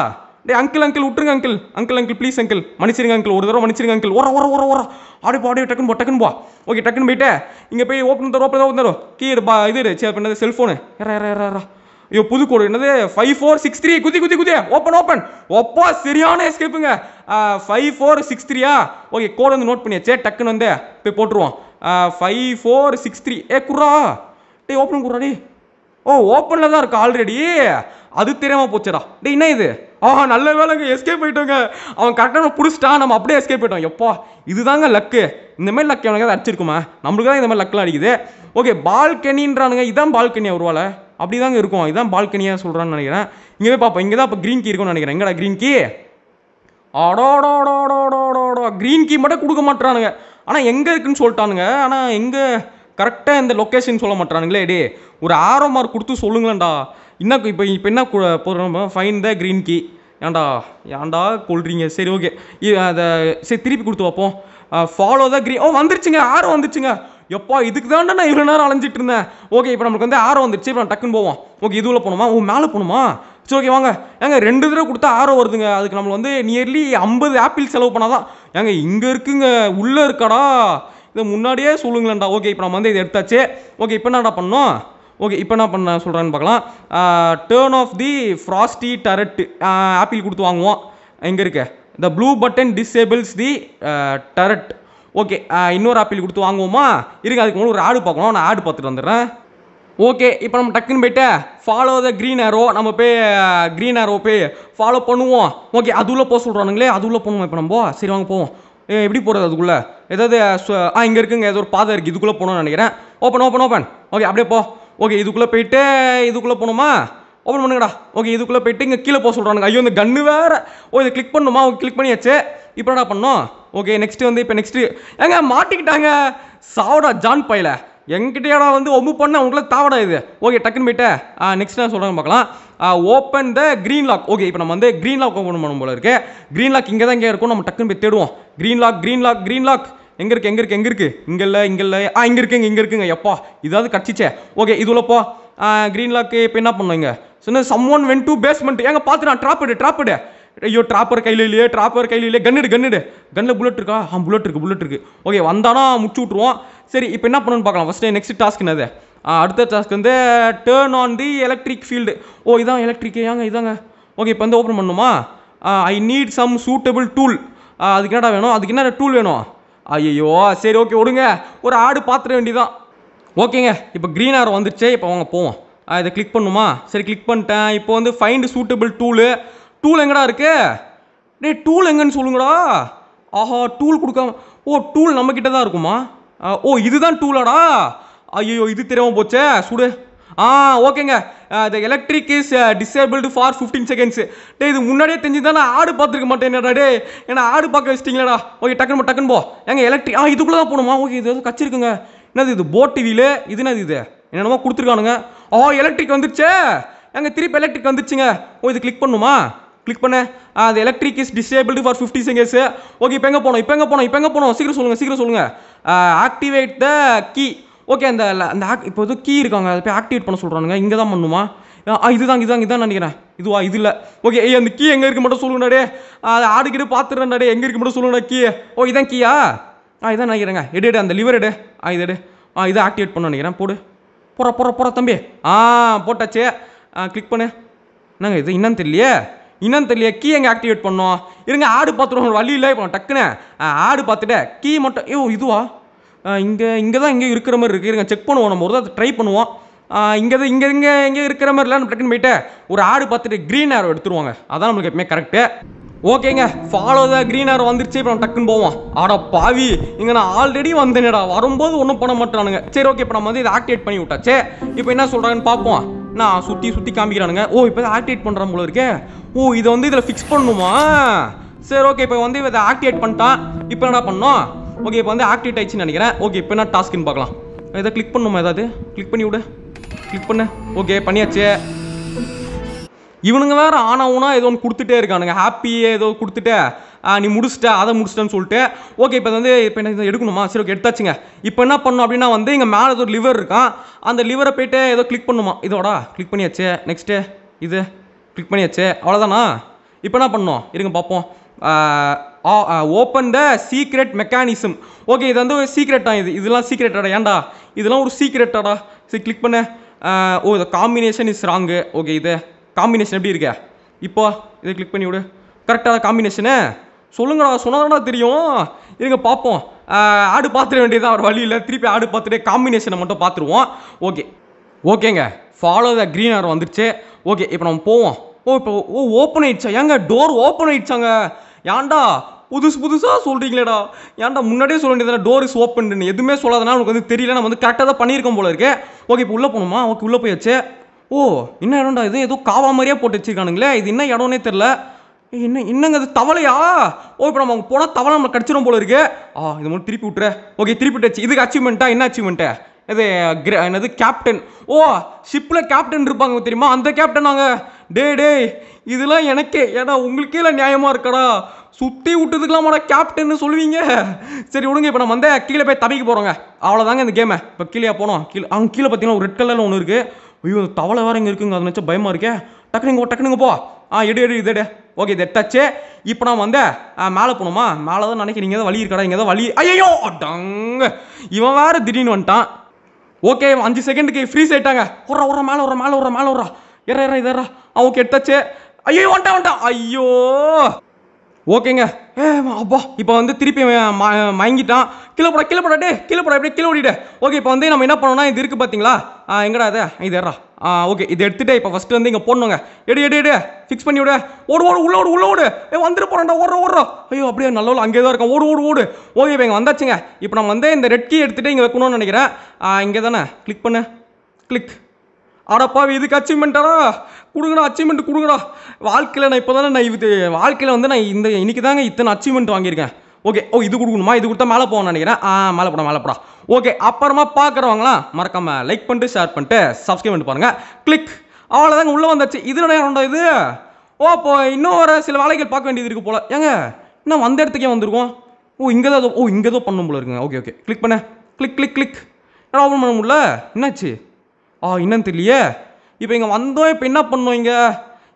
டே அங்கிள் அங்கிள் விட்டுருங்க uncle uncle uncle please uncle மன்னிச்சிருங்க அங்கிள் ஒரு தடவை மன்னிச்சிருங்க அங்கிள் ஒரு ஒரு ஒரு ஆடி அப்படியே அப்படியே டக்குனு போ டக்குன்னு போ ஓகே டக்குன்னு போயிட்டே இங்கே போய் ஓப்பன் தரோம் ஓப்பன் தரோ கீ இது இது சரி பண்ணது செல்ஃபோனு ஏறா ஏறா ஏறா ஐயோ புது கோடு என்னது ஃபைவ் ஃபோர் சிக்ஸ் த்ரீ குதி குதி குதி ஓப்பன் ஓப்பன் ஒப்பா சரியான எஸ்கேப்புங்க ஃபைவ் ஃபோர் சிக்ஸ் த்ரீயா ஓகே கோடு வந்து நோட் பண்ணியாச்சே டக்குன்னு வந்து போய் போட்டுருவோம் ஃபைவ் ஃபோர் சிக்ஸ் த்ரீ ஏ குர்ரா டே ஓப்பன் குர்ரா டே ஓ ஓப்பனில் தான் இருக்கா ஆல்ரெடி அது தெரியாமல் போச்சுடா டே என்ன இது ஆஹா நல்ல வேலைங்க எஸ்கேப் போயிட்டோங்க அவன் கரெக்டாக நம்ம பிடிச்சிட்டான் நம்ம அப்படியே எஸ்கேப் போயிட்டோம் எப்பா இதுதாங்க லக்கு இந்த மாதிரி லக் எவனுக்கு அடிச்சிருக்குமா நம்மளுக்கு தான் இந்த மாதிரி லக்கெலாம் அடிக்குது ஓகே பால்கனின்றானுங்க இதான் பால்கனி வருவாள் அப்படி தாங்க இருக்கும் இதுதான் பால்கனியாக சொல்கிறான்னு நினைக்கிறேன் இங்கே பார்ப்போம் இங்கே தான் இப்போ க்ரீன் கீ இருக்கும்னு நினைக்கிறேன் எங்கடா க்ரீன் கீ அடோடோடோடோடோடோ க்ரீன் கீ மட்டும் கொடுக்க மாட்டானுங்க ஆனால் எங்கே இருக்குன்னு சொல்லிட்டானுங்க ஆனால் எங்கே கரெக்டாக இந்த லொக்கேஷன் சொல்ல மாட்டானுங்களே டே ஒரு ஆரோ மார்க் கொடுத்து சொல்லுங்களேன்டா என்ன இப்போ இப்போ என்ன போகிறோம் ஃபைன் த க்ரீன் கீ ஏன்டா ஏன்டா கொள்றீங்க சரி ஓகே அதை சரி திருப்பி கொடுத்து வைப்போம் ஃபாலோ தான் க்ரீன் ஓ வந்துருச்சுங்க ஆரோ வந்துருச்சுங்க எப்பா இதுக்கு தான் நான் இவ்வளோ நேரம் அலைஞ்சிட்டு இருந்தேன் ஓகே இப்போ நமக்கு வந்து ஆரோ வந்துடுச்சு இப்போ நான் டக்குன்னு போவோம் ஓகே இதுவில் போகணுமா ஓ மேலே போகணுமா சரி ஓகே வாங்க ஏங்க ரெண்டு தடவை கொடுத்தா ஆரோ வருதுங்க அதுக்கு நம்ம வந்து நியர்லி ஐம்பது ஆப்பிள் செலவு பண்ணாதான் ஏங்க இங்கே இருக்குங்க உள்ளே இருக்காடா இதை முன்னாடியே சொல்லுங்களேன்டா ஓகே இப்போ நம்ம வந்து இதை எடுத்தாச்சு ஓகே இப்போ என்னடா பண்ணோம் ஓகே இப்போ என்ன பண்ண சொல்கிறேன்னு பார்க்கலாம் turn off the frosty turret apple கொடுத்து வாங்குவோம் எங்கே இருக்க the blue button disables the turret okay இன்னொரு ஆப்பிள் கொடுத்து வாங்குவோமா இருங்க அதுக்கு மூணு ஒரு ஆடு பார்க்கணும் நான் ஆடு பார்த்துட்டு வந்துடுறேன் ஓகே இப்போ நம்ம டக்குன்னு போயிட்டு ஃபாலோ த க்ரீன் ஏரோ நம்ம போய் க்ரீன் ஏரோ போய் ஃபாலோ பண்ணுவோம் ஓகே அதுக்குள்ளே போக சொல்கிறானுங்களே அதுக்குள்ளே போகணும் இப்போ நம்ம சரி வாங்க போவோம் எப்படி போகிறது அதுக்குள்ளே ஏதாவது ஆ இங்கே இருக்குங்க ஏதோ ஒரு பாதை இருக்குது இதுக்குள்ளே போகணும்னு நினைக்கிறேன் ஓப்பன் ஓப்பன் ஓப்பன் ஓகே அப்படியே போ ஓகே இதுக்குள்ளே போயிட்டு இதுக்குள்ளே போகணுமா ஓப்பன் பண்ணுங்கடா ஓகே இதுக்குள்ளே போயிட்டு இங்கே கீழே போக சொல்கிறானுங்க ஐயோ இந்த கன்று வேறு ஓ இதை கிளிக் பண்ணுமா ஓகே கிளிக் பண்ணியாச்சு இப்போ என்ன பண்ணோம் ஓகே நெக்ஸ்ட்டு வந்து இப்போ நெக்ஸ்ட்டு ஏங்க மாட்டிக்கிட்டாங்க சாவடா ஜான் பையில என்கிட்டயாடா வந்து ஒம்பு பண்ண உங்களுக்கு தாவடா இது ஓகே டக்குன்னு போயிட்டு நெக்ஸ்ட் என்ன சொல்கிறாங்க பார்க்கலாம் open the green lock okay இப்போ நம்ம வந்து க்ரீன் லாக் ஓப்பன் பண்ணணும் போல இருக்கு க்ரீன் லாக் இங்கே தான் இங்கே இருக்கும் நம்ம டக்குன்னு போய் தேடுவோம் green lock green lock green lock எங்கே இருக்குது எங்கே இருக்குது எங்கே இருக்குது இங்கே இல்லை இங்கே இல்லை ஆ இங்கே இருக்குங்க இங்கே இருக்குங்க எப்பா இதாவது கட்சிச்சே ஓகே உள்ளப்போ க்ரீன் லாக்கு இப்போ என்ன பண்ணுவீங்க சொன்ன someone went to basement ஏங்க நான் ட்ராப்பிடு ட்ராப்பிடு ஐயோ ட்ராப்பர் கையில் இல்லையே ட்ராப்பர் கையில் இல்லையே கன்னுடு கன்னுடு கண்ணில் புல்லட் இருக்கா ஆ புல்லட் இருக்குது புல்லட் இருக்குது ஓகே வந்தானா முடிச்சு விட்ருவோம் சரி இப்போ என்ன பண்ணணும்னு பார்க்கலாம் ஃபஸ்ட்டு நெக்ஸ்ட் டாஸ்க் என்னது அடுத்த டாஸ்க் வந்து turn on the electric field ஓ இதான் எலக்ட்ரிக் ஏங்க இதாங்க ஓகே இப்போ வந்து ஓப்பன் பண்ணுமா I need some suitable tool அதுக்கு என்னடா வேணும் அதுக்கு என்ன டூல் வேணும் ஐயோ சரி ஓகே விடுங்க ஒரு ஆடு பாத்திர வேண்டிதான் ஓகேங்க இப்போ க்ரீன் ஆர் வந்துருச்சே இப்போ அவங்க போவோம் இதை கிளிக் பண்ணுமா சரி கிளிக் பண்ணிட்டேன் இப்போ வந்து ஃபைண்ட் சூட்டபிள் டூலு டூல் எங்கடா இருக்கு டே டூல் எங்கன்னு சொல்லுங்கடா ஆஹா டூல் கொடுக்காம ஓ டூல் நம்மக்கிட்ட தான் இருக்குமா ஓ இதுதான் டூலாடா ஐயோ இது தெரியாமல் போச்சே சுடு ஆ ஓகேங்க the electric is disabled for fifteen seconds டே இது முன்னாடியே தெரிஞ்சுதான் நான் ஆடு பார்த்துருக்க என்னடா டே ஏன்னா ஆடு பார்க்க வச்சிட்டிங்களாடா ஓகே டக்குனு டக்குன்னு போ எங்கே எலக்ட்ரிக் ஆ இதுக்குள்ளே தான் போகணுமா ஓகே இது ஏதோ கச்சிருக்குங்க என்னது இது போட் டிவியில் இது என்னது இது என்னென்னமோ கொடுத்துருக்கானுங்க ஓ எலக்ட்ரிக் வந்துருச்சே எங்கள் திருப்பி எலக்ட்ரிக் வந்துருச்சுங்க ஓ இது கிளிக் பண்ணுமா கிளிக் பண்ண அது electric is disabled for fifty seconds okay இப்போ எங்கே போனோம் இப்போ எங்கே போனோம் இப்போ எங்கே போனோம் சீக்கிரம் சொல்லுங்கள் சீக்கிரம் சொல்லுங்கள் ஆக்டிவேட் த கீ ஓகே அந்த அந்த இப்போ இது கீ இருக்காங்க அதை போய் ஆக்டிவேட் பண்ண சொல்கிறானுங்க இங்கே தான் பண்ணுமா இதுதான் இதுதான் இதுதான் நினைக்கிறேன் இதுவா இது இல்லை ஓகே ஏய் அந்த கீ எங்கே இருக்க மட்டும் சொல்லுங்கடே அது ஆடுக்கிட்டு பார்த்துடுறேன்டாடே எங்கே இருக்க மட்டும் சொல்லுங்க கீ ஓ இதான் கீயா ஆ இதான் நினைக்கிறேங்க எடு எடு அந்த லிவர் எடு ஆ இது எடு ஆ இதை ஆக்டிவேட் பண்ண நினைக்கிறேன் போடு போகிற போகிற போகிற தம்பி ஆ போட்டாச்சே கிளிக் பண்ணு என்னங்க இது என்னன்னு தெரியலையே என்னன்னு தெரியல கீ எங்கே ஆக்டிவேட் பண்ணோம் இருங்க ஆடு பார்த்துருவோம் வழி இல்லை இப்போ டக்குன்னு ஆடு பார்த்துட்டு கீ மட்டும் ஐயோ இதுவா இங்கே இங்கே தான் இங்கே இருக்கிற மாதிரி இருக்குது இருங்க செக் பண்ணுவோம் நம்ம ஒரு தான் ட்ரை பண்ணுவோம் இங்கே தான் இங்கே இங்கே இங்கே இருக்கிற மாதிரி இல்லை நம்ம டக்குன்னு போயிட்டு ஒரு ஆடு பார்த்துட்டு க்ரீன் ஆரோ எடுத்துருவாங்க அதான் நம்மளுக்கு எப்பவுமே கரெக்டு ஓகேங்க ஃபாலோ த க்ரீன் ஆர் வந்துருச்சு இப்போ டக்குன்னு போவோம் ஆடா பாவி இங்கே நான் ஆல்ரெடி வந்தேனடா வரும்போது ஒன்றும் பண்ண மாட்டானுங்க சரி ஓகே இப்போ நம்ம வந்து இதை ஆக்டிவேட் பண்ணி விட்டாச்சு இப்போ என்ன சொல்கிறாங்கன்னு பார்ப்போம் நான் சுற்றி சுற்றி காமிக்கிறானுங்க ஓ இப்போ ஆக்டிவேட் பண்ணுற போல இருக்கே ஓ இதை வந்து இதில் ஃபிக்ஸ் பண்ணணுமா சரி ஓகே இப்போ வந்து இதை ஆக்டிவேட் பண்ணிட்டான் இப்போ என்ன பண்ணோம் ஓகே இப்போ வந்து ஆக்டிவேட் ஆயிடுச்சுன்னு நினைக்கிறேன் ஓகே இப்போ என்ன டாஸ்க்குன்னு பார்க்கலாம் இதை கிளிக் பண்ணணுமா ஏதாவது கிளிக் பண்ணி விடு கிளிக் பண்ணு ஓகே பண்ணியாச்சு இவனுங்க வேறு ஊனா ஏதோ ஒன்று கொடுத்துட்டே இருக்கானுங்க ஹாப்பியே ஏதோ கொடுத்துட்டு நீ முடிச்சிட்ட அதை முடிச்சிட்டேன்னு சொல்லிட்டு ஓகே இப்போ வந்து இப்போ என்ன எடுக்கணுமா சரி ஓகே எடுத்தாச்சுங்க இப்போ என்ன பண்ணணும் அப்படின்னா வந்து இங்கே மேலே ஏதோ லிவர் இருக்கான் அந்த லிவரை போயிட்டு ஏதோ கிளிக் பண்ணுமா இதோடா கிளிக் பண்ணியாச்சு நெக்ஸ்ட்டு இது கிளிக் பண்ணியாச்சு அவ்வளோதானா இப்போ என்ன பண்ணோம் இருங்க பார்ப்போம் open the secret mechanism okay இது வந்து ஒரு சீக்ரெட்டா இது இதெல்லாம் சீக்ரெட்டாடா ஏன்டா இதெல்லாம் ஒரு சீக்ரெட்டாடா சரி கிளிக் பண்ண ஓ இந்த காம்பினேஷன் இஸ் ராங்கு ஓகே இது காம்பினேஷன் எப்படி இருக்கே இப்போ இதை கிளிக் பண்ணி விடு கரெக்டாக காம்பினேஷனு சொல்லுங்கடா சொன்னாடா தெரியும் இருங்க பார்ப்போம் ஆடு பார்த்துட வேண்டியது அவர் வழியில் திருப்பி ஆடு பார்த்துட்டு காம்பினேஷனை மட்டும் பார்த்துருவோம் ஓகே ஓகேங்க ஃபாலோ த க்ரீன் ஆர் வந்துருச்சு ஓகே இப்போ நம்ம போவோம் ஓ இப்போ ஓ ஓப்பன் ஆயிடுச்சா ஏங்க டோர் ஓப்பன் ஆயிடுச்சாங்க ஏன்டா புதுசு புதுசாக சொல்கிறீங்களேடா ஏன்டா முன்னாடியே சொல்ல வேண்டியது டோர் இஸ் ஓப்பன் எதுவுமே சொல்லாதனா உனக்கு வந்து தெரியல நம்ம வந்து கரெக்டாக தான் பண்ணியிருக்கோம் போல இருக்கு ஓகே இப்போ உள்ளே போகணுமா ஓகே உள்ளே போயாச்சு ஓ என்ன இடம்டா இது ஏதோ காவா மாதிரியே போட்டு வச்சிருக்கானுங்களே இது என்ன இடம்னே தெரில என்ன என்னங்க அது தவளையா ஓ இப்போ நம்ம அவங்க போனால் தவளை நம்மளை கடிச்சிடும் போல இருக்கு ஆ இது மட்டும் திருப்பி விட்டுற ஓகே திருப்பி விட்டு இதுக்கு அச்சீவ்மெண்ட்டா என்ன அச்சீவ்மெண்ட்டு இது என்னது கேப்டன் ஓ ஷிப்பில் கேப்டன் இருப்பாங்க தெரியுமா அந்த கேப்டன் நாங்கள் டே டே இதெல்லாம் எனக்கே ஏன்னா உங்களுக்கே இல்லை நியாயமாக இருக்கடா சுற்றி விட்டதுக்கெல்லாமாடா கேப்டன் சொல்லுவீங்க சரி விடுங்க இப்போ நம்ம வந்து கீழே போய் தவிக்க போகிறோங்க அவ்வளோதாங்க இந்த கேமை இப்போ கீழே போனோம் கீழே அவங்க கீழே பார்த்தீங்கன்னா ஒரு ரெட் கலரில் ஒன்று இருக்குது ஐயோ தவளை வேற இங்கே இருக்குங்க அதை நினச்சா பயமாக இருக்கே டக்குனுங்க டக்குனுங்க போ ஆ எடு எடு எடு ஓகே இது எட்டாச்சு இப்போ நான் வந்து மேலே போகணுமா மேலே தான் நினைக்கிறீங்க ஏதோ வழி இருக்கடா இங்கே ஏதோ வழி ஐயோ டங்கு இவன் வேற திடீர்னு வந்துட்டான் ஓகே அஞ்சு செகண்டுக்கு ஃப்ரீஸ் ஆகிட்டாங்க ஒரு ஒரு மேலே ஒரு மேலே ஒரு மேலே ஒரு இறா இறா இதா ஓகே எட்டாச்சு ஐயோ வந்துட்டான் வந்துட்டான் ஐயோ ஓகேங்க ஏ அப்பா இப்போ வந்து திருப்பி மயங்கிட்டான் கீழே போட கீழே போடாடே கிலோ கீழே போட அப்படியே கீழே ஓடிட்டே ஓகே இப்போ வந்து நம்ம என்ன பண்ணோம்னா இது இருக்குது பார்த்தீங்களா எங்கடா இது இது ஏறா ஆ ஓகே இது எடுத்துகிட்டே இப்போ ஃபஸ்ட்டு வந்து இங்கே போடணுங்க எடு எடு எடு ஃபிக்ஸ் பண்ணி விடு ஓடு ஓடு உள்ள ஓடு உள்ள ஓடு ஏ வந்துட்டு போகிறோம்டா ஓடுற ஓடுறோம் ஐயோ அப்படியே நல்ல அங்கே தான் இருக்கும் ஓடு ஓடு ஓடு ஓகே இப்போ இங்கே வந்தாச்சுங்க இப்போ நம்ம வந்து இந்த ரெட் கீ எடுத்துகிட்டு இங்கே வைக்கணும்னு நினைக்கிறேன் இங்கே தானே கிளிக் பண்ணு கிளிக் ஆடப்பாவி இதுக்கு அச்சீவ்மெண்ட்டாடா கொடுங்கடா அச்சீவ்மெண்ட் கொடுங்கடா வாழ்க்கையில் நான் இப்போ தானே நான் இது வாழ்க்கையில் வந்து நான் இந்த இன்னைக்கு தாங்க இத்தனை அச்சீவ்மெண்ட் வாங்கியிருக்கேன் ஓகே ஓ இது கொடுக்கணுமா இது கொடுத்தா மேலே போகணும்னு நினைக்கிறேன் ஆ மேலே போடா மேலே போடா ஓகே அப்புறமா பார்க்குறவங்களாம் மறக்காமல் லைக் பண்ணிட்டு ஷேர் பண்ணிட்டு சப்ஸ்கிரைப் பண்ணிட்டு பாருங்கள் கிளிக் அவ்வளோதாங்க உள்ளே வந்தாச்சு இது என்ன இது ஓ இப்போ இன்னும் ஒரு சில வேலைகள் பார்க்க வேண்டியது இருக்குது போல் ஏங்க இன்னும் வந்த இடத்துக்கே வந்திருக்கோம் ஓ இங்கே தான் ஓ இங்கே தான் பண்ணும் போல இருக்குங்க ஓகே ஓகே கிளிக் பண்ணேன் கிளிக் கிளிக் கிளிக் என்ன ஓப்பன் பண்ண முடியல என்னாச்சு ஆ என்னன்னு தெரியலையே இப்போ இங்கே வந்தோம் இப்போ என்ன பண்ணோம் இங்கே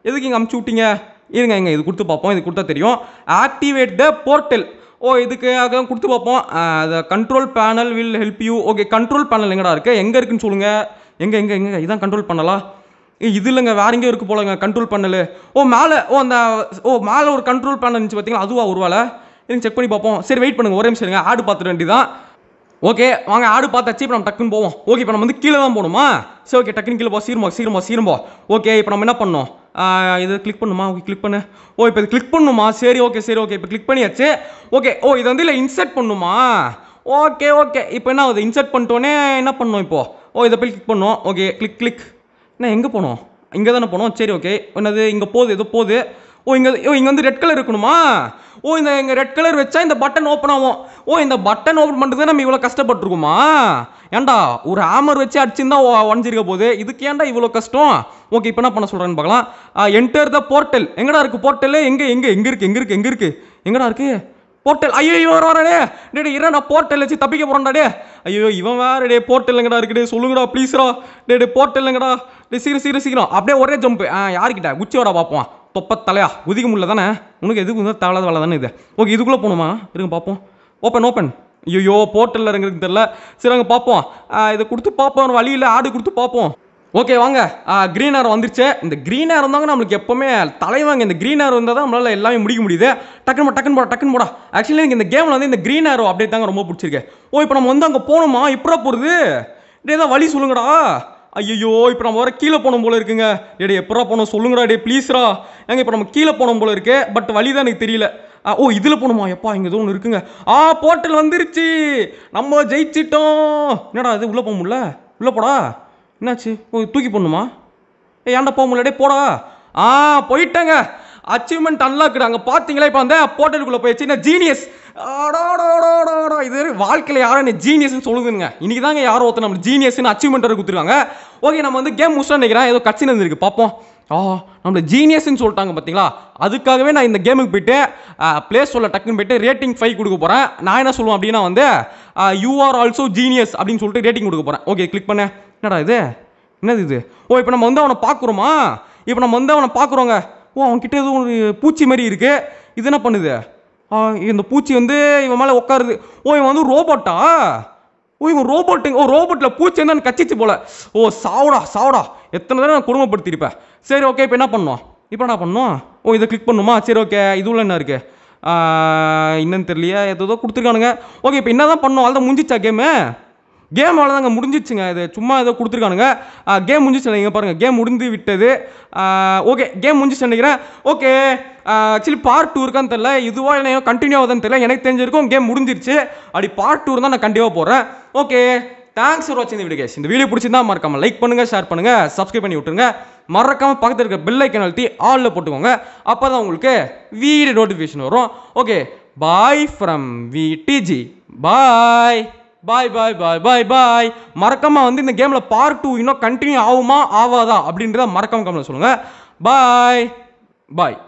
எதுக்கு இங்கே அமுச்சு விட்டீங்க இருங்க இங்கே இது கொடுத்து பார்ப்போம் இது கொடுத்தா தெரியும் ஆக்டிவேட் த போர்ட்டல் ஓ இதுக்காக கொடுத்து பார்ப்போம் அதை control panel will help you okay control panel எங்கடா இருக்குது எங்கே இருக்குன்னு சொல்லுங்கள் எங்கே எங்கே எங்கே இதான் கண்ட்ரோல் பண்ணலாம் இது இல்லைங்க வேற எங்கேயும் இருக்குது போலங்க கண்ட்ரோல் பேனல் ஓ மேலே ஓ அந்த ஓ மேலே ஒரு கண்ட்ரோல் பேனல் இருந்துச்சு பார்த்தீங்களா அதுவா ஒரு வேலை செக் பண்ணி பார்ப்போம் சரி வெயிட் பண்ணுங்கள் ஒரே நிமிஷம் ஆடு பார்த்துட்டு வேண்டியதான் ஓகே வாங்க ஆடு பார்த்தாச்சு இப்போ நம்ம டக்குன்னு போவோம் ஓகே இப்போ நம்ம வந்து கீழே தான் போகணுமா சரி ஓகே டக்குன்னு கீழே போ சீரமா சீரமா சீரும்போ ஓகே இப்போ நம்ம என்ன பண்ணோம் இது கிளிக் பண்ணுமா ஓகே கிளிக் பண்ணு ஓ oh, இப்போ இது கிளிக் பண்ணுமா சரி ஓகே சரி ஓகே இப்போ கிளிக் பண்ணியாச்சு ஓகே ஓ இது வந்து இல்லை இன்சர்ட் பண்ணுமா ஓகே ஓகே இப்போ என்ன ஆகுது இன்சர்ட் பண்ணிட்டோன்னே என்ன பண்ணோம் இப்போது ஓ oh, இதை போய் கிளிக் பண்ணோம் ஓகே கிளிக் கிளிக் என்ன எங்கே போனோம் இங்கே தானே போனோம் சரி ஓகே என்னது இங்கே போகுது ஏதோ போகுது ஓ இங்கே ஓ இங்கே வந்து ரெட் கலர் இருக்கணுமா ஓ இந்த இங்கே ரெட் கலர் வச்சா இந்த பட்டன் ஓப்பன் ஆகும் ஓ இந்த பட்டன் ஓப்பன் பண்ணுறது நம்ம இவ்வளோ கஷ்டப்பட்டுருக்குமா ஏன்டா ஒரு ஆமர் வச்சு அடிச்சிருந்தா தான் உடஞ்சிருக்க போகுது இதுக்கு ஏன்டா இவ்வளோ கஷ்டம் ஓகே இப்போ என்ன பண்ண சொல்கிறேன்னு பார்க்கலாம் என்டர் த போர்ட்டல் எங்கடா இருக்குது போர்ட்டல் எங்கே எங்கே எங்கே இருக்குது எங்கே இருக்குது எங்கே இருக்குது எங்கடா இருக்குது போர்ட்டல் ஐயோ இவன் வரடே டே இரே நான் போர்ட்டல் வச்சு தப்பிக்க போகிறேன்டா டே ஐயோ இவன் வேறு டே போர்ட்டல் எங்கடா இருக்குடே சொல்லுங்கடா ப்ளீஸ்ரா டே டே போர்ட்டல் எங்கடா டே சீக்கிரம் சீக்கிரம் சீக்கிரம் அப்படியே ஒரே ஜம்ப் யாருக்கிட்ட குச்சியோட பார்ப்போம் தொப்ப தலையா குதிக்க முடியல தானே உனக்கு எதுக்கு வந்து தேவையில்லாத வேலை தானே இது ஓகே இதுக்குள்ளே போகணுமா இருங்க பார்ப்போம் ஓப்பன் ஓப்பன் ஐயோ போர்ட்டலில் இருக்கிறது தெரில சரி அங்கே பார்ப்போம் இதை கொடுத்து பார்ப்போம் வழியில் ஆடு கொடுத்து பார்ப்போம் ஓகே வாங்க க்ரீன் ஏர் வந்துருச்சு இந்த க்ரீன் ஏர் இருந்தாங்க நம்மளுக்கு எப்போவுமே தலைவாங்க இந்த க்ரீன் ஏர் இருந்தால் தான் நம்மளால் எல்லாமே முடிக்க முடியுது டக்குனு டக்குன்னு போட டக்குன்னு போடா ஆக்சுவலி எனக்கு இந்த கேமில் வந்து இந்த க்ரீன் ஏர் அப்படியே தாங்க ரொம்ப பிடிச்சிருக்கு ஓ இப்போ நம்ம வந்து அங்கே போகணுமா இப்படா போகிறது இதே தான் வழி சொல்லுங்கடா ஐயோ இப்போ நம்ம வர கீழே போனோம் போல இருக்குங்க டேடே எப்படா போனோம் சொல்லுங்கடா டே ப்ளீஸ்ரா ஏங்க இப்போ நம்ம கீழே போனோம் போல இருக்கு பட் வழி தான் எனக்கு தெரியல ஓ இதில் போகணுமா எப்பா இங்கே ஏதோ ஒன்று இருக்குங்க ஆ போர்ட்டல் வந்துருச்சு நம்ம ஜெயிச்சிட்டோம் என்னடா அது உள்ளே போக முடில உள்ளே போடா என்னாச்சு ஓ தூக்கி போடணுமா ஏ ஏன்டா போக முடியல டே போடா ஆ போயிட்டேங்க அச்சீவ்மெண்ட் அன்லாக்குடு அங்கே பார்த்தீங்களா இப்போ அந்த போர்ட்டலுக்குள்ளே போயிடுச்சு என்ன ஜீனியஸ் இது வாழ்க்கையில் யாரும் என்ன ஜீனியஸ்னு சொல்லுதுங்க இன்றைக்கி தாங்க யாரோ ஒருத்தர் நம்ம ஜீனியஸ்னு அச்சீவ்மெண்ட்டை கொடுத்துருக்காங்க ஓகே நம்ம வந்து கேம் முடிச்சுட்டு நினைக்கிறேன் ஏதோ கட்சி நடந்திருக்கு பார்ப்போம் ஆ நம்மளை ஜீனியஸ்ன்னு சொல்லிட்டாங்க பார்த்தீங்களா அதுக்காகவே நான் இந்த கேமுக்கு போயிட்டு ப்ளே சொல்ல டக்குன்னு போய்ட்டு ரேட்டிங் ஃபைவ் கொடுக்க போகிறேன் நான் என்ன சொல்லுவேன் அப்படின்னா வந்து யூ ஆர் ஆல்சோ ஜீனியஸ் அப்படின்னு சொல்லிட்டு ரேட்டிங் கொடுக்க போகிறேன் ஓகே கிளிக் பண்ணேன் என்னடா இது என்னது இது ஓ இப்போ நம்ம வந்து அவனை பார்க்குறோமா இப்போ நம்ம வந்து அவனை பார்க்குறோங்க ஓ அவன்கிட்ட எதுவும் ஒரு பூச்சி மாதிரி இருக்குது இது என்ன பண்ணுது இந்த பூச்சி வந்து இவன் மேலே உட்காருது ஓ இவன் வந்து ரோபோட்டா ஓ இவன் ரோபோட்டுங்க ஓ ரோபோட்டில் பூச்சி வந்து எனக்கு கச்சிச்சு போல ஓ சாவடா சாவடா எத்தனை தடவை நான் குடும்பப்படுத்திருப்பேன் சரி ஓகே இப்போ என்ன பண்ணுவான் இப்போ என்ன பண்ணுவோம் ஓ இதை கிளிக் பண்ணுமா சரி ஓகே இதுவில் என்ன இருக்குது இன்னும் தெரியலையே ஏதோ கொடுத்துருக்கானுங்க ஓகே இப்போ என்ன தான் பண்ணோம் அதை முடிஞ்சிச்சா கேமு கேம் அவ்வளோதாங்க முடிஞ்சிச்சுங்க இது சும்மா ஏதோ கொடுத்துருக்கானுங்க கேம் முடிஞ்சு நீங்கள் பாருங்கள் கேம் முடிந்து விட்டது ஓகே கேம் முடிஞ்சு நினைக்கிறேன் ஓகே ஆக்சுவலி பார்ட் டூ இருக்கான்னு தெரில இதுவாக என்ன கண்டினியூ ஆகுதுன்னு தெரியல எனக்கு தெரிஞ்சிருக்கும் கேம் முடிஞ்சிருச்சு அப்படி பார்ட் டூ தான் நான் கண்டிப்பாக போகிறேன் ஓகே தேங்க்ஸ் ஃபார் வாட்சிங் வீடியோ கேஸ் இந்த வீடியோ பிடிச்சிருந்தா மறக்காமல் லைக் பண்ணுங்கள் ஷேர் பண்ணுங்கள் சப்ஸ்கிரைப் பண்ணி விட்டுருங்க மறக்காமல் பக்கத்தில் இருக்க பில்லை ஐக்கன் ஆலில் போட்டுக்கோங்க அப்போ தான் உங்களுக்கு வீடியோ நோட்டிஃபிகேஷன் வரும் okay bye from V DG bye bye bye bye bye bye மறக்காமல் வந்து இந்த கேமில் பார்ட் டூ இன்னும் கண்டினியூ ஆகுமா ஆவாதா அப்படின்றத மறக்காம கமெண்ட்டில் சொல்லுங்கள் பாய் பாய்